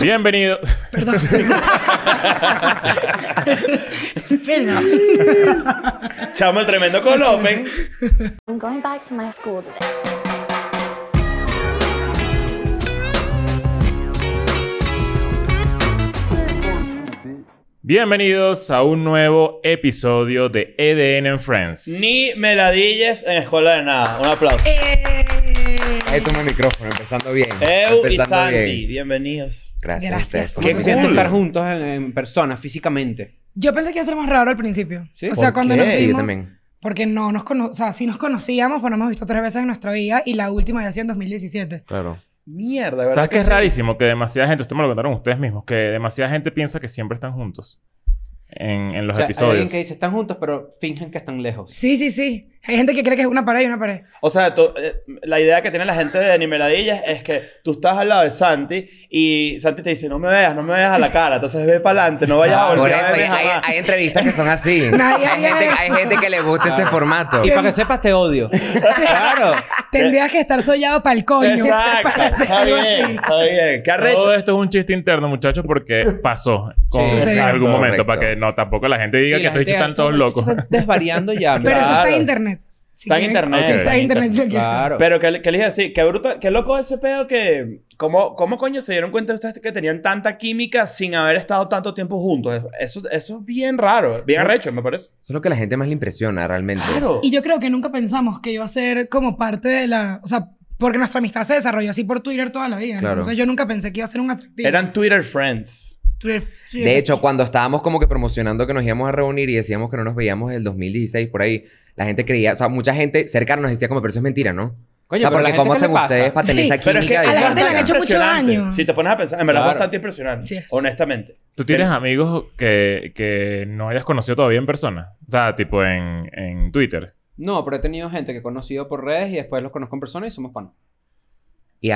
Bienvenido. Perdón. Perdón. Chamo el tremendo Colopen. I'm going back to my school today. Bienvenidos a un nuevo episodio de EDN en Friends. Ni meladillas en Escuela de Nada. Un aplauso. Eh. Ahí toma el micrófono, empezando bien. Eu y Sandy, bienvenidos. Gracias. Gracias. Qué se siente estar juntos en, persona, físicamente. Yo pensé que iba a ser más raro al principio. ¿Sí? O sea, cuando nos porque no nos cono o sea, sí nos conocíamos, pero nos hemos visto tres veces en nuestra vida y la última ya sido en 2017. Claro mierda, ¿verdad? ¿Sabes que, es rarísimo? Que demasiada gente, esto me lo contaron ustedes mismos, que demasiada gente piensa que siempre están juntos en, los episodios. Hay alguien que dice están juntos, pero fingen que están lejos. Sí, sí, sí. Hay gente que cree que es una pared y una pared. O sea, eh, la idea que tiene la gente de Animeladillas es que tú estás al lado de Santi y Santi te dice, no me veas, no me veas a la cara. Entonces ve para adelante, no vayas a ah, volver a hay, entrevistas que son así. hay, gente, que le gusta ese formato. Y para que sepas, te odio. claro. Tendrías que estar ...sollado para el coño. Exacto. está bien, está bien. Todo esto es un chiste interno, muchachos, porque pasó en algún momento. Para que no no, tampoco la gente diga que estoy bichos están todos locos. desvariando ya. Pero eso está en internet. está, en internet. está en internet. Claro. Pero que, les dije así. qué bruto, qué loco ese pedo que... ¿Cómo, ¿Cómo coño se dieron cuenta ustedes que tenían tanta química sin haber estado tanto tiempo juntos? Eso, eso es bien raro, bien arrecho, me parece. Eso es lo que a la gente más le impresiona realmente. Claro. Y yo creo que nunca pensamos que iba a ser como parte de la... O sea, porque nuestra amistad se desarrolló así por Twitter toda la vida. Entonces yo nunca pensé que iba a ser un atractivo. Eran Twitter friends. De hecho, cuando estábamos como que promocionando que nos íbamos a reunir y decíamos que no nos veíamos el 2016 por ahí, la gente creía, o sea, mucha gente cercana nos decía como, pero eso es mentira, ¿no? Coño, porque cómo hacen ustedes para tener esa química. Pero es que a la gente le han hecho mucho daño. Si te pones a pensar, en verdad es bastante impresionante, honestamente. ¿Tú tienes amigos que, que, no hayas conocido todavía en persona? O sea, tipo en, en Twitter. No, pero he tenido gente que he conocido por redes y después los conozco en persona y somos panos.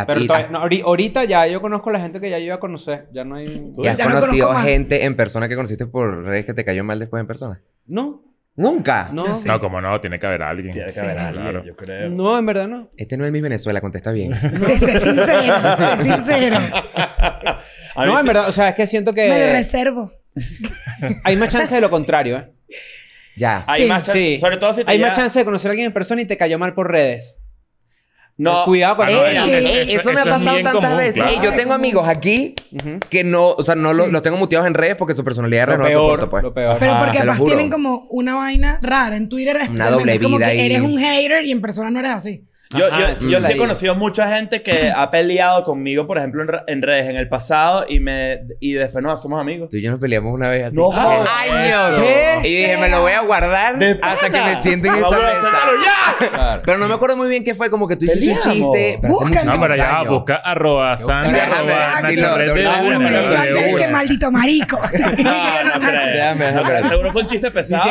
Pero ahorita ya yo conozco a la gente que ya iba a conocer. Ya no hay... has ya conocido gente en persona que conociste por redes que te cayó mal después en persona? No. ¿Nunca? No, como no, tiene que haber alguien. Tiene que haber alguien, yo creo. No, en verdad no. Este no es mi Venezuela, contesta bien. Sí, sé sincero, no, en verdad, o sea, es que siento que... Me reservo. hay más chance de lo contrario, ¿eh? Ya. Hay sí. más sobre todo si Hay más chance de conocer a alguien en persona y te cayó mal por redes. No. Cuidado con ah, eso, me ha pasado tantas veces. yo tengo amigos aquí que no, o sea, no los, tengo muteados en redes porque su personalidad lo no peor, soporto, pues. Pero ah, porque además tienen como una vaina rara en Twitter. Una Como que eres un hater y en persona no eres así. Yo, yo, yo sí he conocido mucha gente que ha peleado conmigo, por ejemplo, en, redes en el pasado y me y después nos somos amigos. Tú y yo nos peleamos una vez así. No, ¡Ay, Y dije, me lo voy a guardar hasta que me sienten en esta mesa. ya! Pero no me acuerdo muy bien qué fue, como que tú hiciste un chiste. Busca no, pero ya busca arroba santi arroba nacho ¡Qué maldito marico! ¡no, Seguro fue un chiste pesado.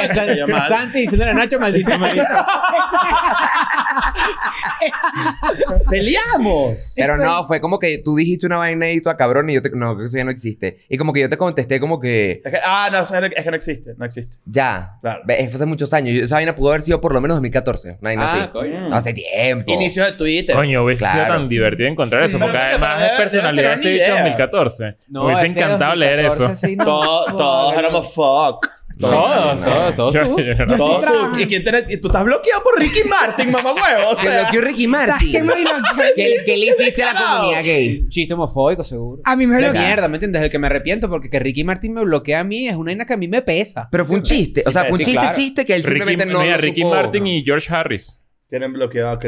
Santi diciéndole a Nacho, maldito marico. ¡Peleamos! Pero no, fue como que tú dijiste una vaina y tú a ah, cabrón y yo te... No, que eso ya no existe. Y como que yo te contesté como que... Es que ah, no, es que no existe, no existe. Ya. Claro. Eso hace muchos años. Esa vaina pudo haber sido por lo menos 2014. Una vaina ah, Hace tiempo. Inicio de Twitter. Coño, hubiese sido tan divertido encontrar eso. Porque además es personalidad he dicho 2014. hubiese este encantado leer eso. todos, todos éramos fuck. Todo, todo, todos. Todo tú. ¿Y quién tú estás bloqueado por Ricky Martin, mamá huevo. O sea, bloqueó Ricky Martin. ¿Qué, le hiciste a la comunidad gay? Chiste homofóbico, seguro. A mí me La mierda, ¿me entiendes? El que me arrepiento porque que Ricky Martin me bloquea a mí es una vaina que a mí me pesa. Pero fue un chiste. O sea, fue un chiste, chiste que él simplemente no. Ricky Martin y George Harris. tienen bloqueado a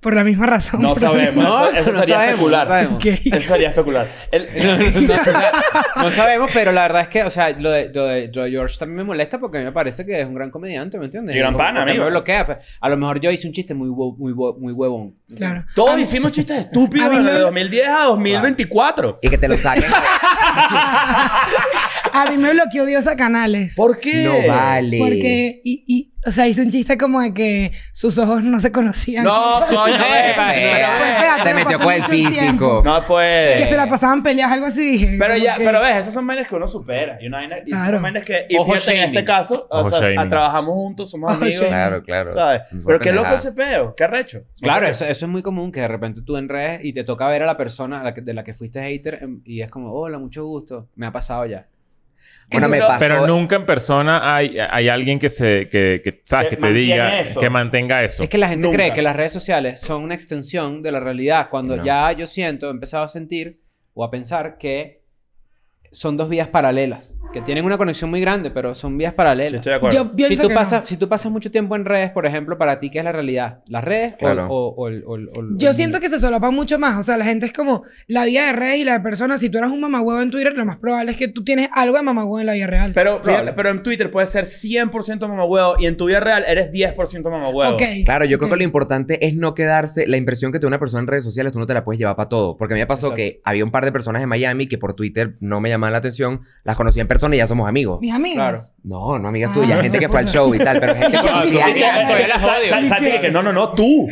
por la misma razón. No sabemos. eso, sería sabemos, especular. Eso sería especular. no, sabemos, pero la verdad es que, o sea, lo de, George también me molesta porque a mí me parece que es un gran comediante, ¿me entiendes? Y gran pana, amigo. Me bloquea. Pues, a lo mejor yo hice un chiste muy, muy, muy huevón. Claro. Todos hicimos chistes estúpidos de 2010 a 2024. Y que te lo saquen. a mí me bloqueó Dios a Canales. ¿Por qué? No vale. Porque... y o sea, hizo un chiste como de que sus ojos no se conocían. No, coño. Se metió con el físico. No puede. Que se la pasaban peleas, algo así. pero ya, pero ves, esos son menes que uno supera. Y una vaina, claro. son que, y Ojo fíjate, en este caso, o sea, trabajamos juntos, somos amigos. Claro, claro. ¿Sabes? Pero qué loco ese peo, qué recho. Claro, eso, es muy común, que de repente tú en redes y te toca ver a la persona de la que, de la que fuiste hater em, y es como, hola, mucho gusto. Me ha pasado ya. Pero e- nunca en persona hay, hay alguien que se... Que, te diga... Que mantenga eso. Es que la gente cree que las redes sociales son una extensión de la realidad. Cuando ya yo siento... He empezado a sentir o a pensar que son dos vías paralelas, que tienen una conexión muy grande, pero son vías paralelas. si, tú pasas, si tú pasas mucho tiempo en redes, por ejemplo, para ti, ¿qué es la realidad? ¿Las redes o, Yo siento que se solapan mucho más. O sea, la gente es como la vida de redes y la de personas. Si tú eras un mamagüevo en Twitter, lo más probable es que tú tienes algo de mamagüevo en la vida real. Pero, pero en Twitter puedes ser 100% mamagüevo y en tu vida real eres 10% mamagüevo. Okay. Claro, yo creo que lo importante es no quedarse. La impresión que te da una persona en redes sociales, tú no te la puedes llevar para todo. Porque a mí me pasó que había un par de personas en Miami que por Twitter no me llamaban mala la atención, las conocí en persona y ya somos amigos. ¿Mis amigos? Claro. No, no amigas ah, tuyas, gente que fue al show y tal, pero gente que conocía. Santi que no, no, no, tú.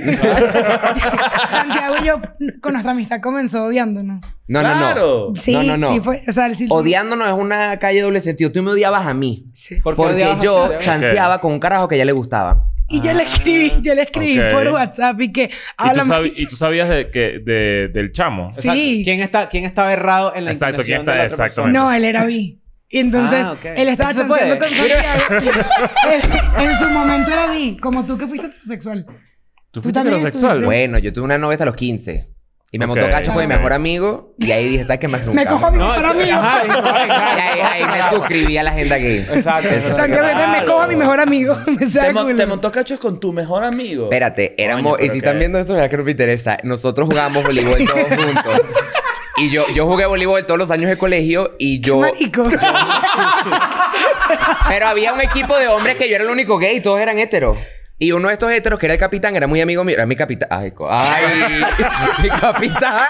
Santiago y yo, con nuestra amistad comenzó odiándonos. No, no, no. ¡Claro! Sí, no, no, sí fue, Odiándonos es una calle doble sentido. Tú me odiabas a mí. porque yo chanceaba con un carajo que ya le gustaba. Y yo le ah, escribí, yo le escribí por WhatsApp y que ¿Y tú, sabías de, que, del chamo? Sí. ¿Quién, está, ¿Quién estaba errado en la Exacto, ¿quién está, de No, él era vi. Y entonces ah, él estaba chanceando con en su momento era vi, como tú que fuiste heterosexual. ¿Tú, fuiste heterosexual? Bueno, yo tuve una novia hasta los 15. Y me montó cacho con mi mejor amigo. Y ahí dije, ¿sabes qué más nunca? Me cojo a mi mejor amigo. y ahí, me suscribí a la gente aquí. Exacto. o me, cojo a mi mejor amigo. Me te, montó cachos con tu mejor amigo. Espérate, éramos... y si están viendo esto, Verás que no me interesa. Nosotros jugábamos voleibol todos juntos. Y yo, yo jugué voleibol todos los años de colegio y yo. pero había un equipo de hombres que yo era el único gay, todos eran heteros. Y uno de estos héteros que era el capitán, era muy amigo mío, era mi capitán. Ay, ay mi capitán.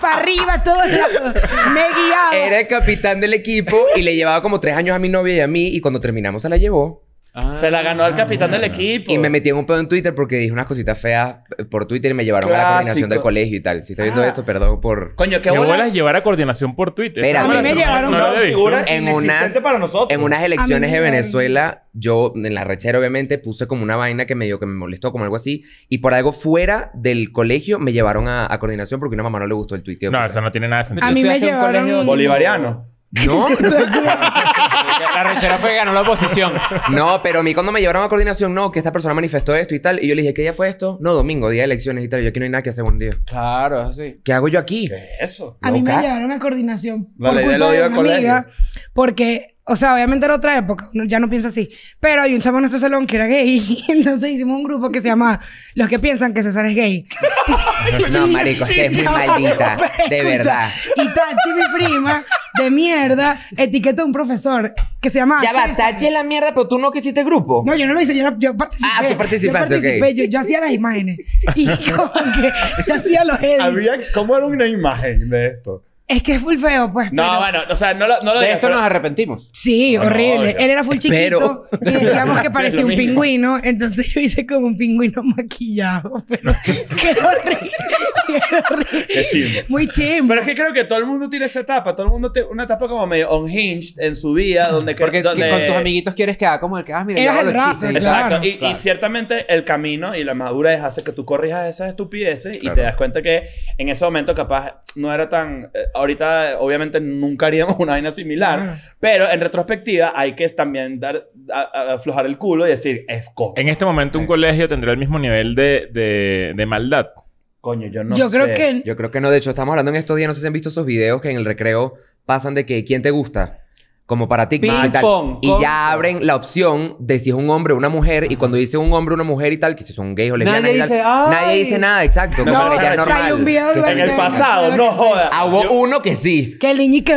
Para arriba, todo el Me guiaba. Era el capitán del equipo y le llevaba como tres años a mi novia y a mí. Y cuando terminamos se la llevó se la ganó al capitán del ah. equipo. Y me metí en un pedo en Twitter porque dije unas cositas feas eh, por Twitter y me llevaron a la coordinación del colegio y tal. Si está viendo ah. esto, perdón por. Coño, qué bolas llevar a coordinación por Twitter. a mí me llevaron una figura en unas, para nosotros. En unas elecciones de Venezuela, yo en la rechera, obviamente, puse como una vaina que me dio que me molestó, como algo así. Y por algo fuera del colegio me llevaron a, coordinación porque una mamá no le gustó el tuiteo. No, eso no tiene nada de sentido. A mí me llevaron. bolivariano. No, La rechera fue que ganó la oposición. no, pero a mí cuando me llevaron a coordinación, no, que esta persona manifestó esto y tal. Y yo le dije, ¿qué día fue esto? No, domingo, día de elecciones y tal. Yo aquí no hay nada que hacer un día. Claro, así. ¿Qué hago yo aquí? eso? A mí me llevaron a coordinación Vale, por de Porque o sea, obviamente era otra época, ya no piensa así. Pero hay un chavo en nuestro salón que era gay. Y entonces hicimos un grupo que se llamaba... Los que piensan que César es gay. no, marico, es que es muy maldita. de verdad. Y Tachi, mi prima, de mierda, etiquetó a un profesor que se llamaba... Ya va, Tachi es la mierda, pero tú no que hiciste el grupo. No, yo no lo hice, yo, yo participé. Ah, tú participaste, yo participé, yo, yo, hacía las imágenes. Y como que yo hacía los edits. Había, ¿Cómo era una imagen de esto? Es que es full feo, pues. No, bueno, o sea, no lo, no lo De esto nos arrepentimos. Sí, horrible. Él era full chiquito y decíamos que parecía un pingüino. Entonces yo hice como un pingüino maquillado. Pero qué horrible. qué Muy chimbo. Pero es que creo que todo el mundo tiene esa etapa. Todo el mundo tiene una etapa como medio unhinged en su vida. Donde, Porque donde... con tus amiguitos quieres quedar como el que, ah, mira, Eras el los Exacto. Y, ciertamente el camino y la madurez hace que tú corrijas esas estupideces y te das cuenta que en ese momento capaz no era tan... Eh, ahorita obviamente nunca haríamos una vaina similar, pero en retrospectiva hay que también dar, aflojar el culo y decir, es En este momento un colegio tendrá el mismo nivel de, maldad. Coño, yo no yo sé. Creo que... Yo creo que no. De hecho, estamos hablando en estos días, no sé si han visto esos videos que en el recreo pasan de que quién te gusta como para ti y tal. y ya abren la opción de si es un hombre o una mujer. Y cuando dice un hombre o una mujer y tal, que si son gays o lesbianas. Nadie dice, Nadie dice nada, exacto. No, normal. en el pasado, no joda. ...hago ah, hubo uno que sí. Que el qué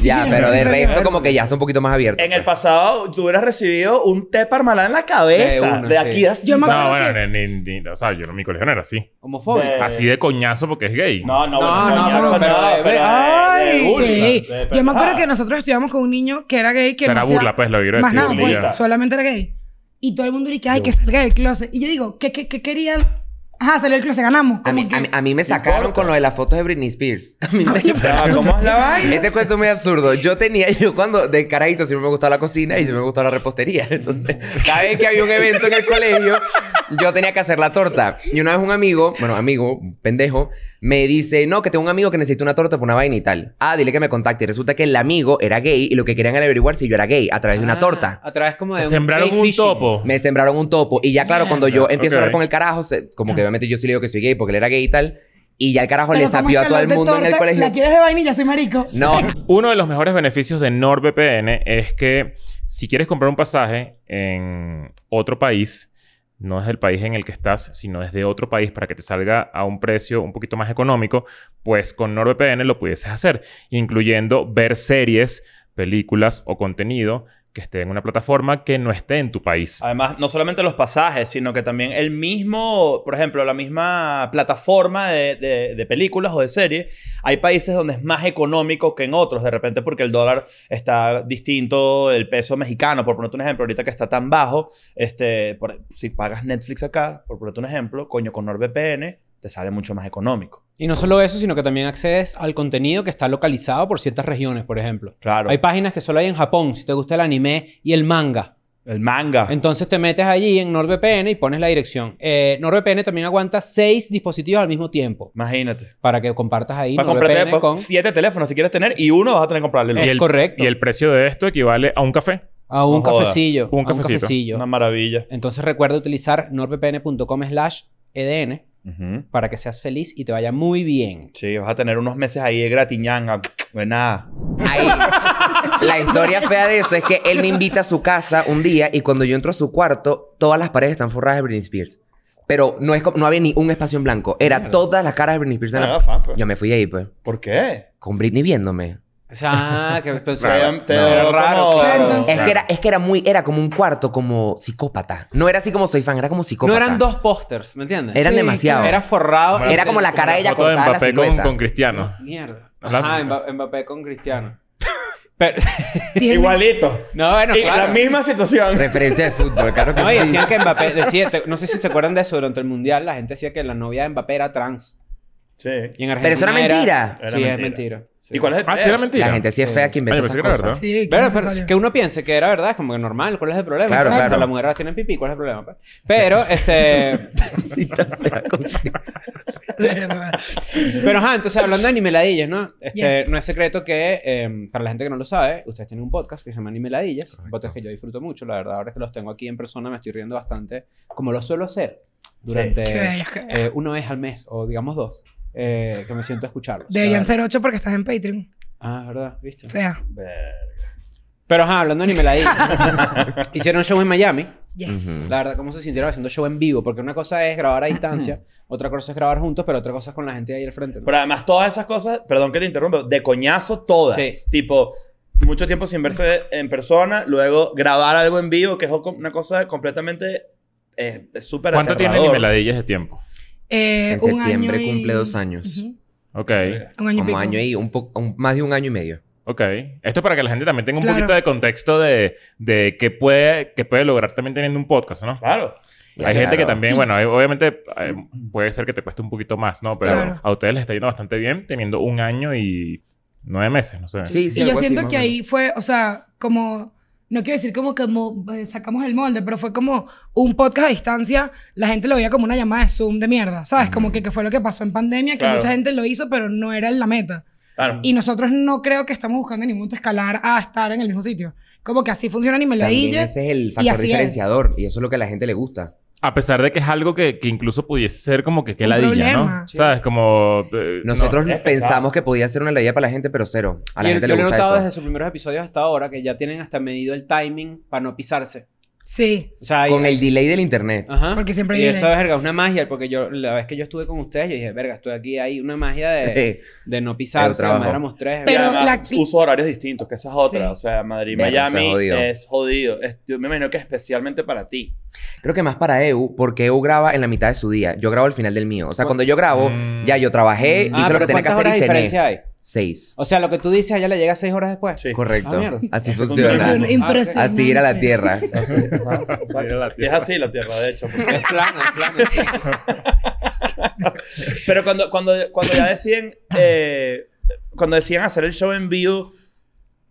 Ya, pero de resto como que ya está un poquito más abierto. En el pues. pasado tú hubieras recibido un té parmalá en la cabeza. De, aquí sí. así. Yo me acuerdo no, bueno, que... o sea, yo no, mi colegio no era así. Homofóbico. fue? Así de coñazo porque es gay. No, no, no, No, no, no, ay, sí. yo me acuerdo ah. que nosotros estudiamos con un niño que era gay que era burla, pues, lo quiero decir. Nada, pues, solamente era gay. Y todo el mundo que ay, que salga del closet. Y yo digo, qué querían Ajá, salió el se ganamos. A mí, a, mí, me sacaron con lo de las fotos de Britney Spears. A mí me... ¿Cómo es la este vaina? Este cuento es muy absurdo. Yo tenía, yo cuando, de carajito, siempre me gustaba la cocina y siempre me gustaba la repostería. Entonces, cada vez que había un evento en el colegio, yo tenía que hacer la torta. Y una vez un amigo, bueno, amigo, pendejo, me dice, no, que tengo un amigo que necesita una torta por una vaina y tal. Ah, dile que me contacte. Y resulta que el amigo era gay y lo que querían era averiguar si yo era gay a través de una ah, torta. A través como de... sembraron un topo. Me sembraron un topo. Y ya claro, cuando yo empiezo a hablar con el carajo, como que obviamente yo sí le digo que soy gay porque él era gay y tal. Y ya el carajo le sapió a todo el mundo en el colegio. ¿La quieres de vainilla? Soy marico. No. Uno de los mejores beneficios de NordVPN es que si quieres comprar un pasaje en otro país no es el país en el que estás, sino es de otro país para que te salga a un precio un poquito más económico, pues con NordVPN lo pudieses hacer, incluyendo ver series, películas o contenido que esté en una plataforma que no esté en tu país. Además, no solamente los pasajes, sino que también el mismo, por ejemplo, la misma plataforma de, películas o de series, hay países donde es más económico que en otros, de repente porque el dólar está distinto, el peso mexicano, por ponerte un ejemplo, ahorita que está tan bajo, este, si pagas Netflix acá, por ponerte un ejemplo, coño, con NordVPN te sale mucho más económico. Y no solo eso, sino que también accedes al contenido que está localizado por ciertas regiones, por ejemplo. Claro. Hay páginas que solo hay en Japón, si te gusta el anime y el manga. El manga. Entonces te metes allí en NordVPN y pones la dirección. Eh, NordVPN también aguanta seis dispositivos al mismo tiempo. Imagínate. Para que compartas ahí para NordVPN con... siete teléfonos si quieres tener y uno vas a tener que comprarle. Es el, correcto. Y el precio de esto equivale a un café. A un cafecillo. Un, cafecillo. Una maravilla. Entonces recuerda utilizar nordvpn.com EDN para que seas feliz y te vaya muy bien. Sí, vas a tener unos meses ahí de gratiñanga, de nada. Ahí. La historia fea de eso es que él me invita a su casa un día y cuando yo entro a su cuarto, todas las paredes están forradas de Britney Spears. Pero no, es, no había ni un espacio en blanco. Era todas las caras de Britney Spears. Ah, pues. Yo me fui ahí, pues. ¿Por qué? Con Britney viéndome. O sea, que pensé, raro. Es, que era, es que era muy, era como un cuarto, como psicópata. No era así como soy fan, era como psicópata. No eran dos pósters, ¿me entiendes? Eran demasiado. Era forrado. era como la cara de ella con de Mbappé con, Cristiano. Mierda. Ajá, Mbappé, con Cristiano. Igualito. No, bueno, La misma situación. Referencia de fútbol, claro que sí. No, decían que Mbappé... no sé si se acuerdan de eso. Durante el Mundial la gente decía que la novia de Mbappé era trans. Sí. Pero eso era mentira. sí, es mentira. ¿Y cuál es el ah, mentira. La gente sí es fea que inventa Ay, esas que cosas. verdad. Sí, que uno piense que era verdad como que normal. ¿Cuál es el problema? Claro, Exacto. claro. Las mujeres tienen pipí. ¿Cuál es el problema? Pues? Pero, este... Pero, ajá, entonces hablando de animeladillas, ¿no? Este, No es secreto que, eh, para la gente que no lo sabe, ustedes tienen un podcast que se llama Animeladillas. un Podcast que yo disfruto mucho, la verdad. Ahora que los tengo aquí en persona me estoy riendo bastante, como lo suelo hacer durante eh, una vez al mes o digamos dos. Eh, que me siento a escucharlos. Deberían ser ocho porque estás en Patreon. Ah, ¿verdad? ¿Viste? Fea. Pero ajá, hablando de me la di. Hicieron show en Miami. Yes. La verdad, ¿cómo se sintieron haciendo show en vivo? Porque una cosa es grabar a distancia, otra cosa es grabar juntos, pero otra cosa es con la gente ahí al frente. Pero además, todas esas cosas, perdón que te interrumpa, de coñazo todas. Sí. Tipo, mucho tiempo sin verse en persona, luego grabar algo en vivo, que es una cosa completamente. eh, súper ¿Cuánto tiene Nimeladillas de tiempo? Eh, en un septiembre cumple dos años. Ok. Un año y Como año y un poco... Más de un año y medio. Ok. Esto es para que la gente también tenga un poquito de contexto de, de qué, puede, qué puede lograr también teniendo un podcast, ¿no? Claro. Hay gente que también, bueno, eh, obviamente eh, puede ser que te cueste un poquito más, ¿no? Pero a ustedes les está yendo bastante bien teniendo un año y nueve meses, no sé. Sí, sí. Y yo siento que ahí fue, o sea, como no quiero decir como que eh, sacamos el molde, pero fue como un podcast a distancia, la gente lo veía como una llamada de Zoom de mierda, ¿sabes? Como que, fue lo que pasó en pandemia, que mucha gente lo hizo, pero no era la meta. Y nosotros no creo que estamos buscando en ningún momento escalar a estar en el mismo sitio. Como que así funciona ni me Ese es el factor diferenciador y eso es lo que a la gente le gusta. A pesar de que es algo que, que incluso pudiese ser como que, que ladilla, ¿no? Sí. ¿Sabes? Como... Eh, Nosotros pensamos que podía ser una ladilla para la gente, pero cero. A la y gente le gusta he notado desde sus primeros episodios hasta ahora que ya tienen hasta medido el timing para no pisarse. Sí. O sea, con el delay del internet. Ajá. Porque siempre hay Y eso, verga, es una magia. Porque yo, la vez que yo estuve con ustedes, yo dije, verga, estoy aquí. Hay una magia de, de no pisarse. Además éramos tres. Pero uso horarios distintos, que esa es otra. O sea, Madrid-Miami es jodido. Es yo me imagino que especialmente para ti. Creo que más para EU, porque EU graba en la mitad de su día. Yo grabo al final del mío. O sea, cuando yo grabo, mm. ya yo trabajé, ah, hice lo que tenía que hacer y diferencia hay? Seis. O sea, lo que tú dices allá le llega seis horas después. Sí. Ah, Correcto. así funciona. Ah, así ir a la Tierra. Es así la Tierra, de hecho. es plano, es plano. Pero cuando, cuando, cuando ya decían... Eh, cuando decían hacer el show en vivo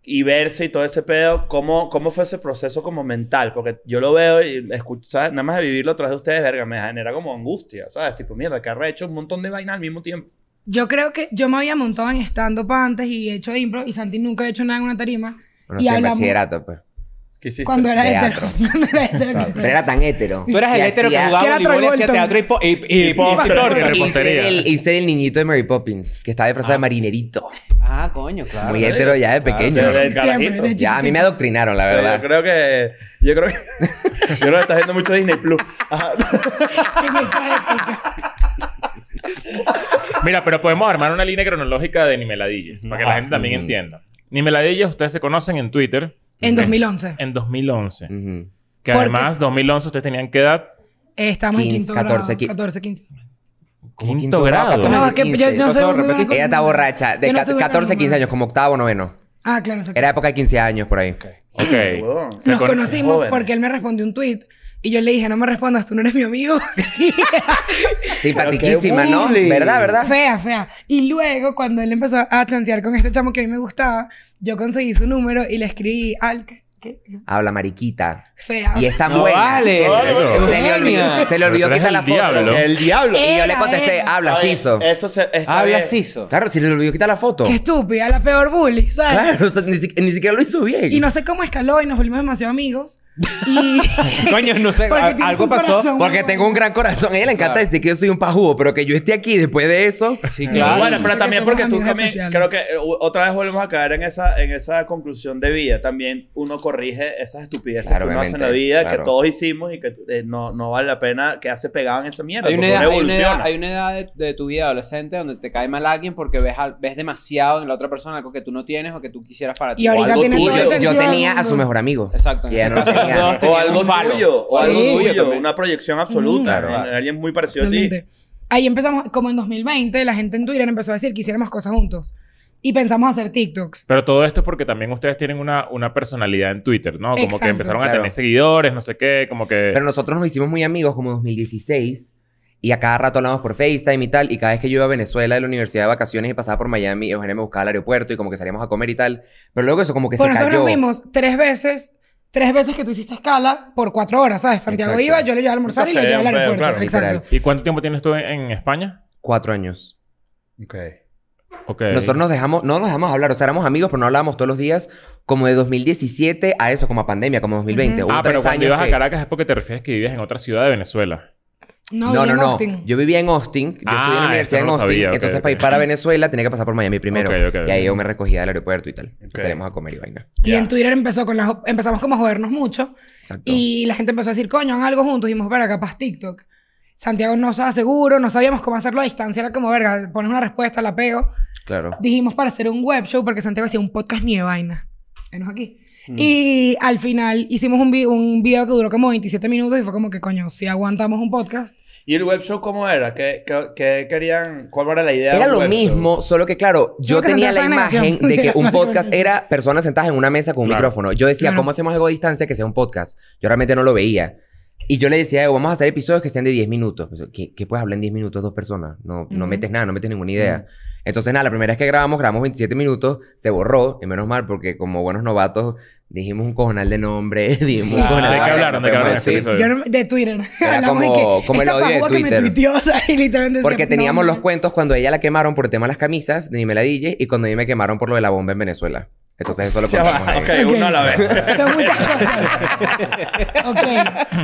y verse y todo ese pedo, ¿cómo, cómo fue ese proceso como mental? Porque yo lo veo y escucho, ¿sabes? Nada más de vivirlo atrás de ustedes, verga, me genera como angustia, ¿sabes? Tipo, mierda, que hecho un montón de vaina al mismo tiempo. Yo creo que yo me había montado en estando up antes y he hecho impro y Santi nunca ha hecho nada en una tarima. Bueno, y sí, bachillerato, pues. ¿Qué hiciste? Cuando era hétero. era Pero era tan hétero. Tú eras el hétero que jugaba voleibol y hacía teatro y, po Hice el, niñito de Mary Poppins, que estaba disfrazado de ah. marinerito. Ah, coño, claro. Muy hétero ya de pequeño. ya, a mí me adoctrinaron, la verdad. yo creo que... Yo creo que... yo creo que estás viendo mucho Disney Plus. Mira, pero podemos armar una línea cronológica de Nimeladillas, para que la gente también mm. entienda. Nimeladillas, ustedes se conocen en Twitter. En 2011. En 2011. Que Porque además, 2011, ¿ustedes tenían qué edad? estamos en quinto 14, grado. 14, 15. Quinto, quinto grado. no, que no sé. Ella está borracha. De no 14, 15 años, como octavo, noveno. Ah, claro. Era época de 15 años por ahí. Ok. okay. Nos conocimos porque él me respondió un tweet y yo le dije, no me respondas, tú no eres mi amigo. Sí, patiquísima, ¿no? ¿Verdad, verdad? Fea, fea. Y luego, cuando él empezó a chancear con este chamo que a mí me gustaba, yo conseguí su número y le escribí al... ¿Qué? Habla mariquita. Fea. Y está tan no, buena. se, le olvidó, quitar la foto. El diablo. Y yo le contesté, habla Siso. Eso se, habla Ciso. Claro, se le olvidó quitar la foto. Qué estúpida, la peor bully, ¿sabes? Claro, ni, siquiera lo hizo bien. Y no sé cómo escaló y nos volvimos demasiado amigos. Y... Coño, no sé, algo pasó. porque tengo un gran corazón. A ella le encanta decir que yo soy un pajú pero que yo esté aquí después de eso. Sí, claro. Bueno, pero también porque tú también. Creo que eh, otra vez volvemos a caer en esa, en esa conclusión de vida. También uno corrige esas estupideces que uno hace en la vida, que todos hicimos y que eh, no, vale la pena que hace pegado en esa mierda. Hay una edad, hay una edad, de, tu vida adolescente donde te cae mal alguien porque ves, ves demasiado en la otra persona algo que tú no tienes o que tú quisieras para ti. Y ahorita yo, tenía a su mejor amigo. Exacto o algo tuyo, o algo tuyo, una proyección absoluta. alguien muy parecido a ti. Ahí empezamos, como en 2020, la gente en Twitter empezó a decir que hiciéramos cosas juntos. Y pensamos hacer TikToks. Pero todo esto es porque también ustedes tienen una, una personalidad en Twitter, ¿no? Como que empezaron a tener seguidores, no sé qué, como que... Pero nosotros nos hicimos muy amigos como en 2016. Y a cada rato hablábamos por FaceTime y tal. Y cada vez que yo iba a Venezuela de la universidad de vacaciones y pasaba por Miami, Eugenia me buscaba al aeropuerto y como que salíamos a comer y tal. Pero luego eso como que pues se cayó. Bueno, nosotros nos vimos tres veces tres veces que tú hiciste escala por cuatro horas, ¿sabes? Santiago iba, yo le llevé a almorzar y le llevé al aeropuerto. Exacto. ¿Y cuánto tiempo tienes tú en España? Cuatro años. Ok. Okay. Nosotros nos dejamos, no nos dejamos hablar, o sea, éramos amigos, pero no hablábamos todos los días, como de 2017 a eso, como a pandemia, como 2020. Ah, pero cuando ibas a Caracas es porque te refieres que vivías en otra ciudad de Venezuela. No, no, no, Yo vivía en Austin. Yo estudié en la ah, universidad Austin. entonces, para ir para Venezuela, tenía que pasar por Miami primero. y ahí yo me recogía del aeropuerto y tal. Empezaremos a comer y vaina. Y en Twitter empezó con las, empezamos como a jodernos mucho. Y la gente empezó a decir, coño, hagan algo juntos. Y dijimos, verga, capaz TikTok. Santiago no estaba seguro, no sabíamos cómo hacerlo a distancia. Era como, verga, pones una respuesta, la pego. Claro. Dijimos para hacer un web show porque Santiago hacía un podcast ni de vaina. Venos aquí. Mm. Y al final hicimos un, video que duró como 27 minutos y fue como que, coño, si aguantamos un podcast. ¿Y el web show cómo era? ¿Qué, querían? ¿Cuál era la idea? Era lo mismo, solo que claro, yo tenía la imagen de que un podcast era personas sentadas en una mesa con un micrófono. Yo decía, ¿cómo hacemos algo a distancia que sea un podcast? Yo realmente no lo veía. Y yo le decía, oh, vamos a hacer episodios que sean de 10 minutos. ¿Qué, qué puedes hablar en 10 minutos dos personas? No, no metes nada, no metes ninguna idea. Entonces, nada, la primera vez que grabamos, grabamos 27 minutos, se borró, y menos mal, porque como buenos novatos, dijimos un cojonal de nombre, de qué hablaron? ¿De Yo de Twitter. como, el de Twitter. porque teníamos los cuentos cuando ella la quemaron por el tema de las camisas, ni me la dije... y cuando a mí me quemaron por lo de la bomba en Venezuela. Entonces eso lo ok, uno a la vez. Son muchas cosas. ok.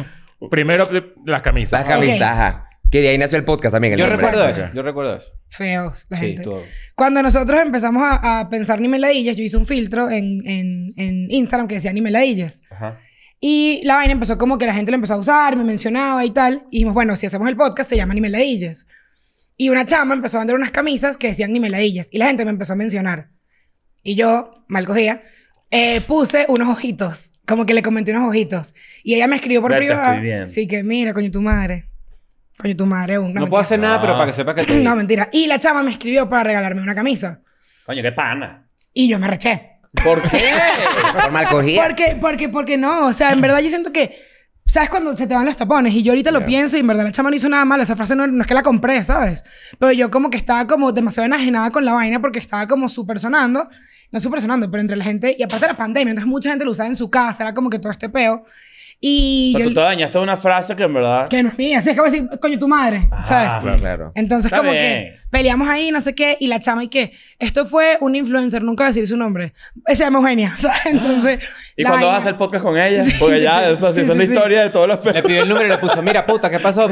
Primero eh, las camisas. Las camisas, ajá. Que de ahí nació el podcast también. Yo recuerdo eso. Yo recuerdo eso. Feos, la Sí, todo. Cuando nosotros empezamos a, pensar ni meladillas, yo hice un filtro en, en, en Instagram que decía ni meladillas. Ajá. Y la vaina empezó como que la gente lo empezó a usar, me mencionaba y tal. Y dijimos, bueno, si hacemos el podcast se llama Ni Meladillas. Y una chama empezó a vender unas camisas que decían Ni Meladillas. Y la gente me empezó a mencionar. Y yo, mal cogía, eh, puse unos ojitos, como que le comenté unos ojitos. Y ella me escribió por Berta, Sí, que mira, coño tu madre. Coño tu madre, un. No, puedo hacer nada, pero para que sepa que no, mentira. Y la chama me escribió para regalarme una camisa. Coño, qué pana. Y yo me arreché. ¿Por qué? por mal Porque, porque, porque no. O sea, en verdad yo siento que. ¿Sabes cuando se te van los tapones? Y yo ahorita lo pienso y en verdad la chama no hizo nada malo. Esa frase no, no, es que la compré, ¿sabes? Pero yo como que estaba como demasiado enajenada con la vaina porque estaba como súper sonando no súper sonando, pero entre la gente, y aparte de la pandemia, entonces mucha gente lo usaba en su casa, era como que todo este peo. Y tú te dañaste una frase que en verdad... Que no es mía, así es como decir, coño, tu madre, ¿sabes? Claro, claro. Entonces como que peleamos ahí, no sé qué, y la chama, ¿y qué? Esto fue un influencer, nunca voy a decir su nombre. Se llama Eugenia, ¿sabes? Ah. Entonces... ¿Y cuando vas a hacer podcast con ella? Porque ya, eso sí, es una historia de todos los... Perros. Le pidió el número y le puso, mira, puta, ¿qué pasó?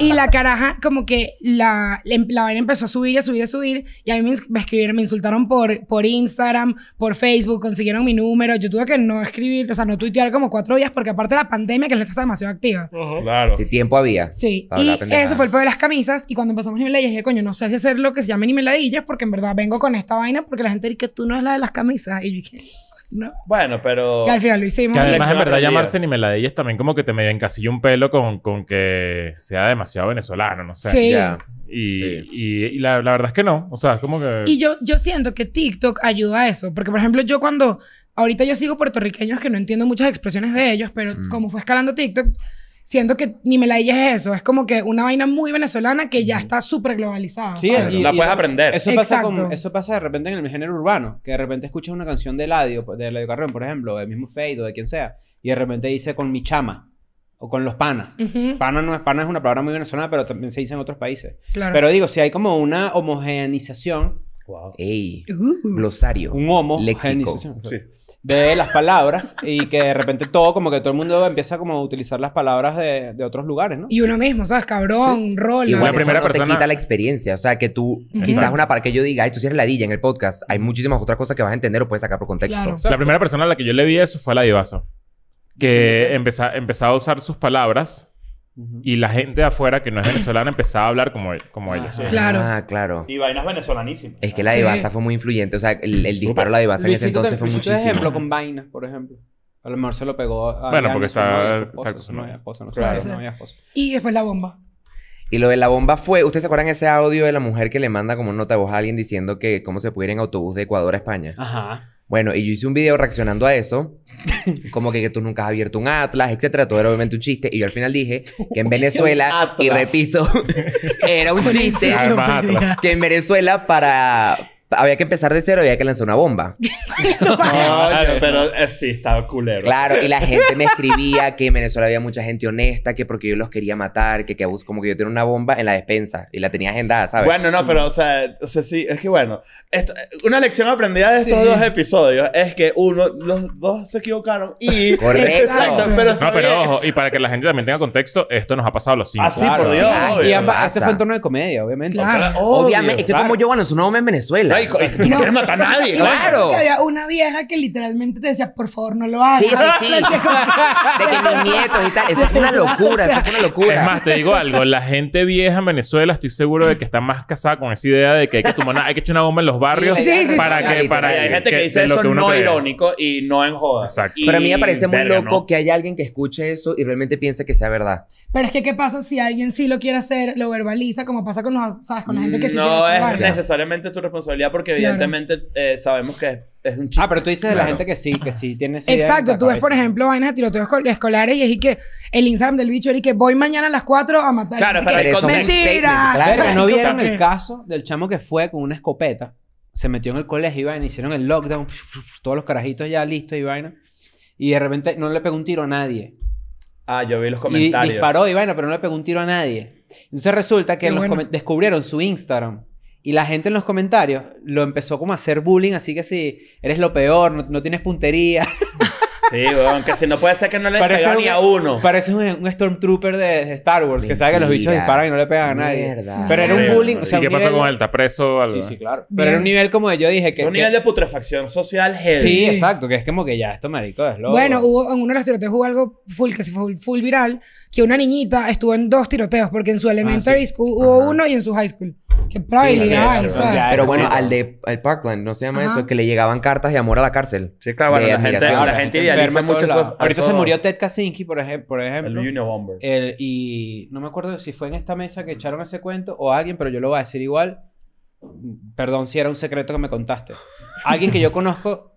y la caraja, como que la, la vaina empezó a subir, a subir, a subir, y a mí me escribieron, me insultaron por, por Instagram, por Facebook, consiguieron mi número, yo tuve que no escribir, o sea, no tuitear como cuatro días, porque aparte la pandemia, que la está demasiado activa. Claro. Sí, tiempo había. Sí. Y eso fue el poder de las camisas, y cuando empezamos a nivel, dije, coño, no o sea, hacer lo que se llama ni meladillas, porque en verdad vengo con esta vaina porque la gente dice que tú no es la de las camisas. Y yo dije, no. Bueno, pero. Y al final lo hicimos. Que además, en verdad, llamarse ni meladillas también como que te medio encasilla un pelo con, con que sea demasiado venezolano, no sé. Sí. Y, y, la, verdad es que no. O sea, es como que. Y yo, yo siento que TikTok ayuda a eso. Porque, por ejemplo, yo cuando. Ahorita yo sigo puertorriqueños que no entiendo muchas expresiones de ellos, pero mm. como fue escalando TikTok siento que ni me la es eso. Es como que una vaina muy venezolana que ya está súper globalizada. Sí, la puedes aprender. Eso pasa, eso pasa de repente en el género urbano, que de repente escuchas una canción de ladio pues, de Eladio por ejemplo, del mismo Fade o de quien sea, y de repente dice con mi chama. O con los panas. Pana no es pana, es una palabra muy venezolana, pero también se dice en otros países. Claro. Pero digo, si hay como una homogeneización. Wow. Ey. Uh. Glosario. Un homo. Léxico. Sí de las palabras y que de repente todo, como que todo el mundo empieza como a utilizar las palabras de, otros lugares, ¿no? Y uno mismo, ¿sabes? Cabrón, rollo. rol. la primera persona... quita la experiencia. O sea, que tú, quizás una para que yo diga, ay, tú si eres DJ en el podcast. Hay muchísimas otras cosas que vas a entender o puedes sacar por contexto. La primera persona a la que yo le vi eso fue a la Divaso. Que empezaba a usar sus palabras y la gente afuera que no es venezolana empezaba a hablar como, como ah, ellos. Claro. Ah, claro. Y vainas venezolanísimas. Es que la de fue muy influyente. O sea, el, disparo de la de en ese entonces fue muchísimo. Un ejemplo, con vainas, por ejemplo. A lo mejor se lo pegó a. Bueno, porque está. Exacto, no había esposa. Y después la bomba. Y lo de la bomba fue, ¿ustedes se acuerdan ese audio de la mujer que le manda como nota de voz a alguien diciendo que cómo se puede ir en autobús de Ecuador a España? Ajá. Bueno, y yo hice un video reaccionando a eso, como que, tú nunca has abierto un Atlas, etcétera. Todo era obviamente un chiste. Y yo al final dije que en Venezuela, y repito, era un chiste, que en Venezuela para, había que empezar de cero, había que lanzar una bomba. no, pero eh, sí, estaba culero. Claro, y la gente me escribía que en Venezuela había mucha gente honesta, que porque yo los quería matar, que, que como que yo tenía una bomba en la despensa y la tenía agendada, ¿sabes? Bueno, no, pero o sea, o sea sí, es que bueno, esto, una lección aprendida de estos dos episodios es que uno, los dos se equivocaron y... Correcto. Exacto, pero No, pero ojo, y para que la gente también tenga contexto, esto nos ha pasado a los cinco. Así, por Dios. Y este fue en torno de comedia, obviamente. obviamente. Es que como yo, bueno, es un hombre en Venezuela no, matar a nadie, claro. Que había una vieja que literalmente te decía, por favor, no lo hagas. Sí, sí, sí. de que mis nietos y tal. Eso fue una locura, eso una locura. Es más, te digo algo. La gente vieja en Venezuela estoy seguro de que está más casada con esa idea de que hay que, echar una bomba en los barrios sí, sí, para que... hay gente que, dice eso no irónico y no en Exacto. Pero a mí me parece muy loco que haya alguien que escuche eso y realmente piense que sea verdad. Pero es que, ¿qué pasa si alguien sí lo quiere hacer, lo verbaliza, como pasa con, los, ¿sabes? con la gente que sí No es necesariamente tu responsabilidad porque evidentemente eh, sabemos que es, un chiste. Ah, pero tú dices de la gente que sí, que sí tiene esa Exacto, tú ves, por ejemplo, vainas de tiroteos escolares y es que el Instagram del bicho y que voy mañana a las 4 a matar. Claro, pero, mentira. Claro, no vieron el caso del chamo que fue con una escopeta, se metió en el colegio y hicieron el lockdown, todos los carajitos ya listos y vaina. Y de repente no le pegó un tiro a nadie. Ah, yo vi los comentarios. Y disparó y vaina, pero no le pegó un tiro a nadie. Entonces resulta que descubrieron su Instagram y la gente en los comentarios lo empezó como a hacer bullying, así que si eres lo peor, no, tienes puntería. Sí, weón, que si no puede ser que no le pegue ni a e- uno. Parece un, Stormtrooper de, Star Wars, que sabe que los bichos disparan y no le pegan a nadie. Pero era un bullying. O sea, ¿Y qué pasa con él? ¿Está preso? Algo? Sí, sí, claro. Pero era un nivel como de, yo dije que. Es un nivel de putrefacción social heavy. Sí, exacto, que es como que ya, esto marico es loco. Bueno, hubo, en uno de los tiroteos hubo algo full, que se fue full viral, que una niñita estuvo en dos tiroteos, porque en su ah, elementary school hubo uno y en su high school. Pero bueno, al de Parkland, ¿no se llama eso? Que le llegaban cartas de amor a la cárcel. Sí, claro, bueno, la gente, la gente mucho eso. Ahorita se murió Ted Kaczynski, por ejemplo. Por ejemplo el Unabomber. El, y no me acuerdo si fue en esta mesa que echaron ese cuento o alguien, pero yo lo voy a decir igual. Perdón si era un secreto que me contaste. Alguien que yo conozco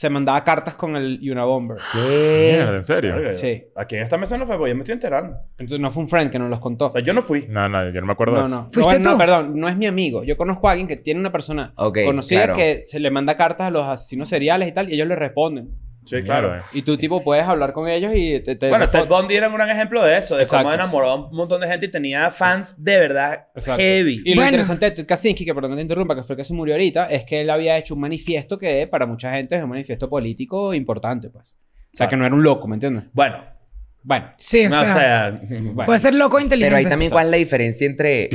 se mandaba cartas con el Unabomber. ¿Qué? ¿En serio? Sí. Aquí en esta mesa no fue, Pues ya me estoy enterando. Entonces no fue un friend que nos los contó. O sea, yo no fui. No, no, yo no me acuerdo No, eso. no. ¿Fuiste no, no, perdón, no es mi amigo. Yo conozco a alguien que tiene una persona conocida que se le manda cartas a los asesinos seriales y tal, y ellos le responden. Sí, claro. Y tú, tipo, puedes hablar con ellos y te... bueno, Ted Bundy era un gran ejemplo de eso, de cómo enamoró a un montón de gente y tenía fans de verdad heavy. Y lo interesante de Ted Kaczynski, que perdón que te interrumpa, que fue el que se murió ahorita, es que él había hecho un manifiesto que para mucha gente es un manifiesto político importante, pues. O sea, que no era un loco, ¿me entiendes? Bueno. Bueno. Sí, o, sea, Puede ser loco e inteligente. Pero ahí también, ¿cuál es la diferencia entre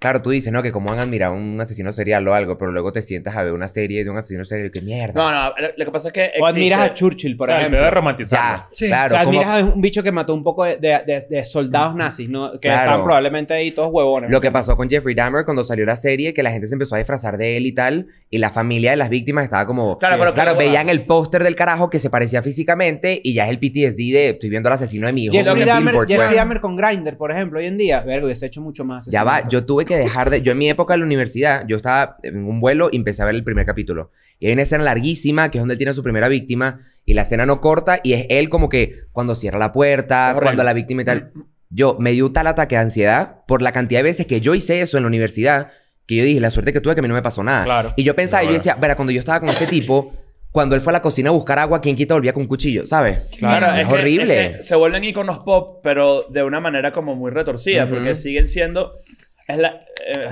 Claro, tú dices, ¿no? Que como han admirado un asesino serial o algo, pero luego te sientas a ver una serie de un asesino serial y que mierda. No, no, lo, que pasa es que. O admiras a Churchill, por ejemplo. de romantizar. Ya, sí. claro. O sea, admiras a un bicho que mató un poco de, soldados nazis, ¿no? Que estaban probablemente ahí todos huevones. Lo que pasó con Jeffrey Dahmer cuando salió la serie, que la gente se empezó a disfrazar de él y tal, y la familia de las víctimas estaba como. Claro, pero. Claro, veían el póster del carajo que se parecía físicamente y ya es el PTSD de estoy viendo al asesino de mi hijo. Jeffrey, Dahmer, con Grinder, por ejemplo, hoy en día, verga, hubiese hecho mucho más. Ya va, yo tuve que dejar de... Yo en mi época de la universidad, yo estaba en un vuelo y empecé a ver el primer capítulo. Y hay una escena larguísima que es donde él tiene a su primera víctima y la escena no corta y es él como que cuando cierra la puerta, cuando la víctima y tal. Yo me dio tal ataque de ansiedad por la cantidad de veces que yo hice eso en la universidad que yo dije, la suerte que tuve que a mí no me pasó nada. Y yo pensaba, y yo decía, verá, cuando yo estaba con este tipo, cuando él fue a la cocina a buscar agua, ¿quién quita volvía con un cuchillo, ¿sabes? Claro, es, horrible. se vuelven iconos pop, pero de una manera como muy retorcida, porque siguen siendo es la. Eh,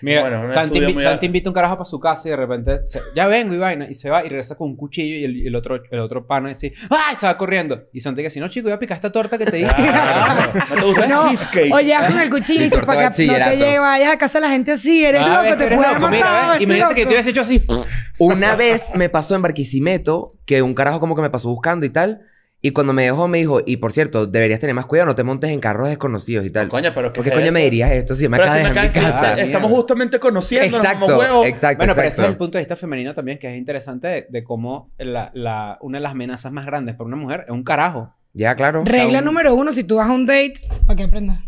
Mira, Santi, invita un carajo para su casa y de repente ya vengo y vaina y se va y regresa con un cuchillo y el, otro el otro pana dice ¡ay! se va corriendo y Santi dice no chico voy a picar esta torta que te dije no, te gusta el cheesecake o llegas con el cuchillo y dices que no te vayas a casa la gente así eres loco te puedo. matar que te hubieses hecho así una vez me pasó en Barquisimeto que un carajo como que me pasó buscando y tal y cuando me dejó, me dijo, y por cierto, deberías tener más cuidado, no te montes en carros desconocidos y tal. coño, pero ¿Por qué coño me dirías esto si me acabas de estamos justamente conociendo exacto, Exacto, Bueno, pero ese es el punto de vista femenino también, que es interesante de, cómo la, la, una de las amenazas más grandes para una mujer es un carajo. Ya, claro. Regla número uno, si tú vas a un date, para qué aprendas.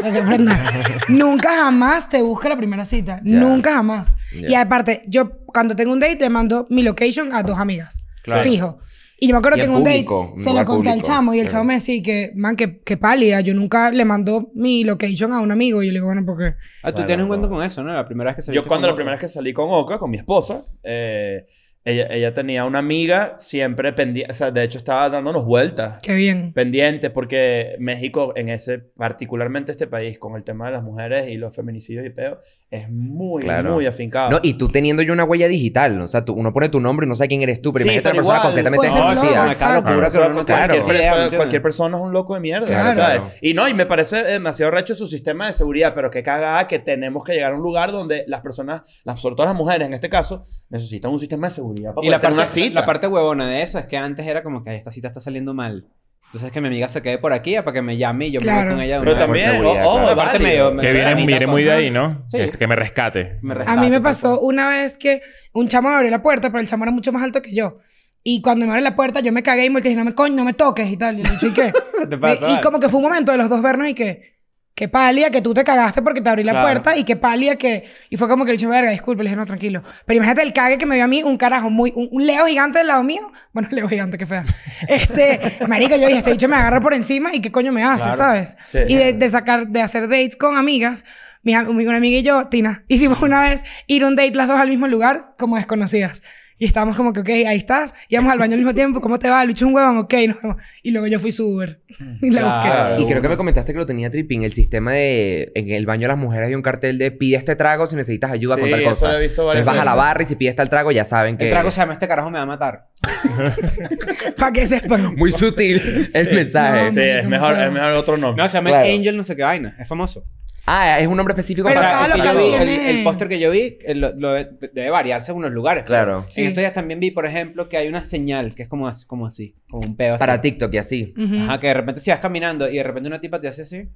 Para que aprendas. Nunca jamás te busque la primera cita. Nunca jamás. Y aparte, yo cuando tengo un date, le mando mi location a dos amigas. Fijo. Y yo me acuerdo que en un date se lo conté al chamo y el chavo chamo me decía que, man, que, que pálida. Yo nunca le mandó mi location a un amigo. Y yo le digo, bueno, porque... Ah, tú tienes un cuento con eso, ¿no? La primera vez que salí Yo cuando la primera vez que salí con Oka, con mi esposa, eh, ella, ella, tenía una amiga siempre pendiente, o sea, de hecho estaba dándonos vueltas. Qué bien. Pendiente, porque México, en ese, particularmente este país, con el tema de las mujeres y los feminicidios y peos, es muy, muy afincado. No, y tú teniendo yo una huella digital, ¿no? o sea, tú, uno pone tu nombre y no sabe quién eres tú, pero imagínate una persona completamente desconocida. Cualquier persona es un loco de mierda, Y no, y me parece demasiado recho su sistema de seguridad, pero qué cagada que tenemos que llegar a un lugar donde las personas, las, sobre todo las mujeres en este caso, necesitan un sistema de seguridad y la parte, La parte huevona de eso es que antes era como que esta cita está saliendo mal. Entonces que mi amiga se quede por aquí ah, para que me llame y yo me voy con ella. Pero también, aparte medio, Que viene, muy de ahí, ¿no? Este, que me rescate. A mí me pasó una vez que un chamo abrió la puerta, pero el chamo era mucho más alto que yo. Y cuando me abrió la puerta, yo me cagué y me dije, no me coño, no me toques y tal. Y ¿y qué? y, como que fue un momento de los dos vernos y que, Qué palia que tú te cagaste porque te abrí la puerta y qué palia que... Y fue como que le dije, verga, disculpe, le dije, no, tranquilo. Pero imagínate el cague que me dio a mí, un carajo, muy, un, leo gigante del lado mío. Bueno, leo gigante, qué fea. Este, marico, yo dije, este bicho me agarra por encima y qué coño me hace, ¿sabes? Y de, sacar, de hacer dates con amigas, mi, una amiga y yo, Tina, hicimos una vez ir un date las dos al mismo lugar como desconocidas. Y estábamos como que, ok, ahí estás. Íbamos al baño al mismo tiempo. ¿Cómo te va? Lucho un huevón, ok. Y luego yo fui su Uber. y la busqué. Y creo que me comentaste que lo tenía tripping, el sistema de. En el baño de las mujeres hay un cartel de pide este trago si necesitas ayuda con tal cosa. lo he visto varias vas a la barra y si pides tal trago ya saben que. El trago se llama este carajo me va a matar. Para que sepan. Muy sutil el mensaje. Sí, es mejor, es otro nombre. No, se llama Angel no sé qué vaina. Es famoso. Ah, es un nombre específico Pero Cada el, el, póster que yo vi debe variarse pues. en unos lugares. Claro. Sí. En estos días también vi, por ejemplo, que hay una señal que es como, así, como así, un pedo así. Para TikTok y así. Ajá, que de repente si vas caminando y de repente una tipa te hace así,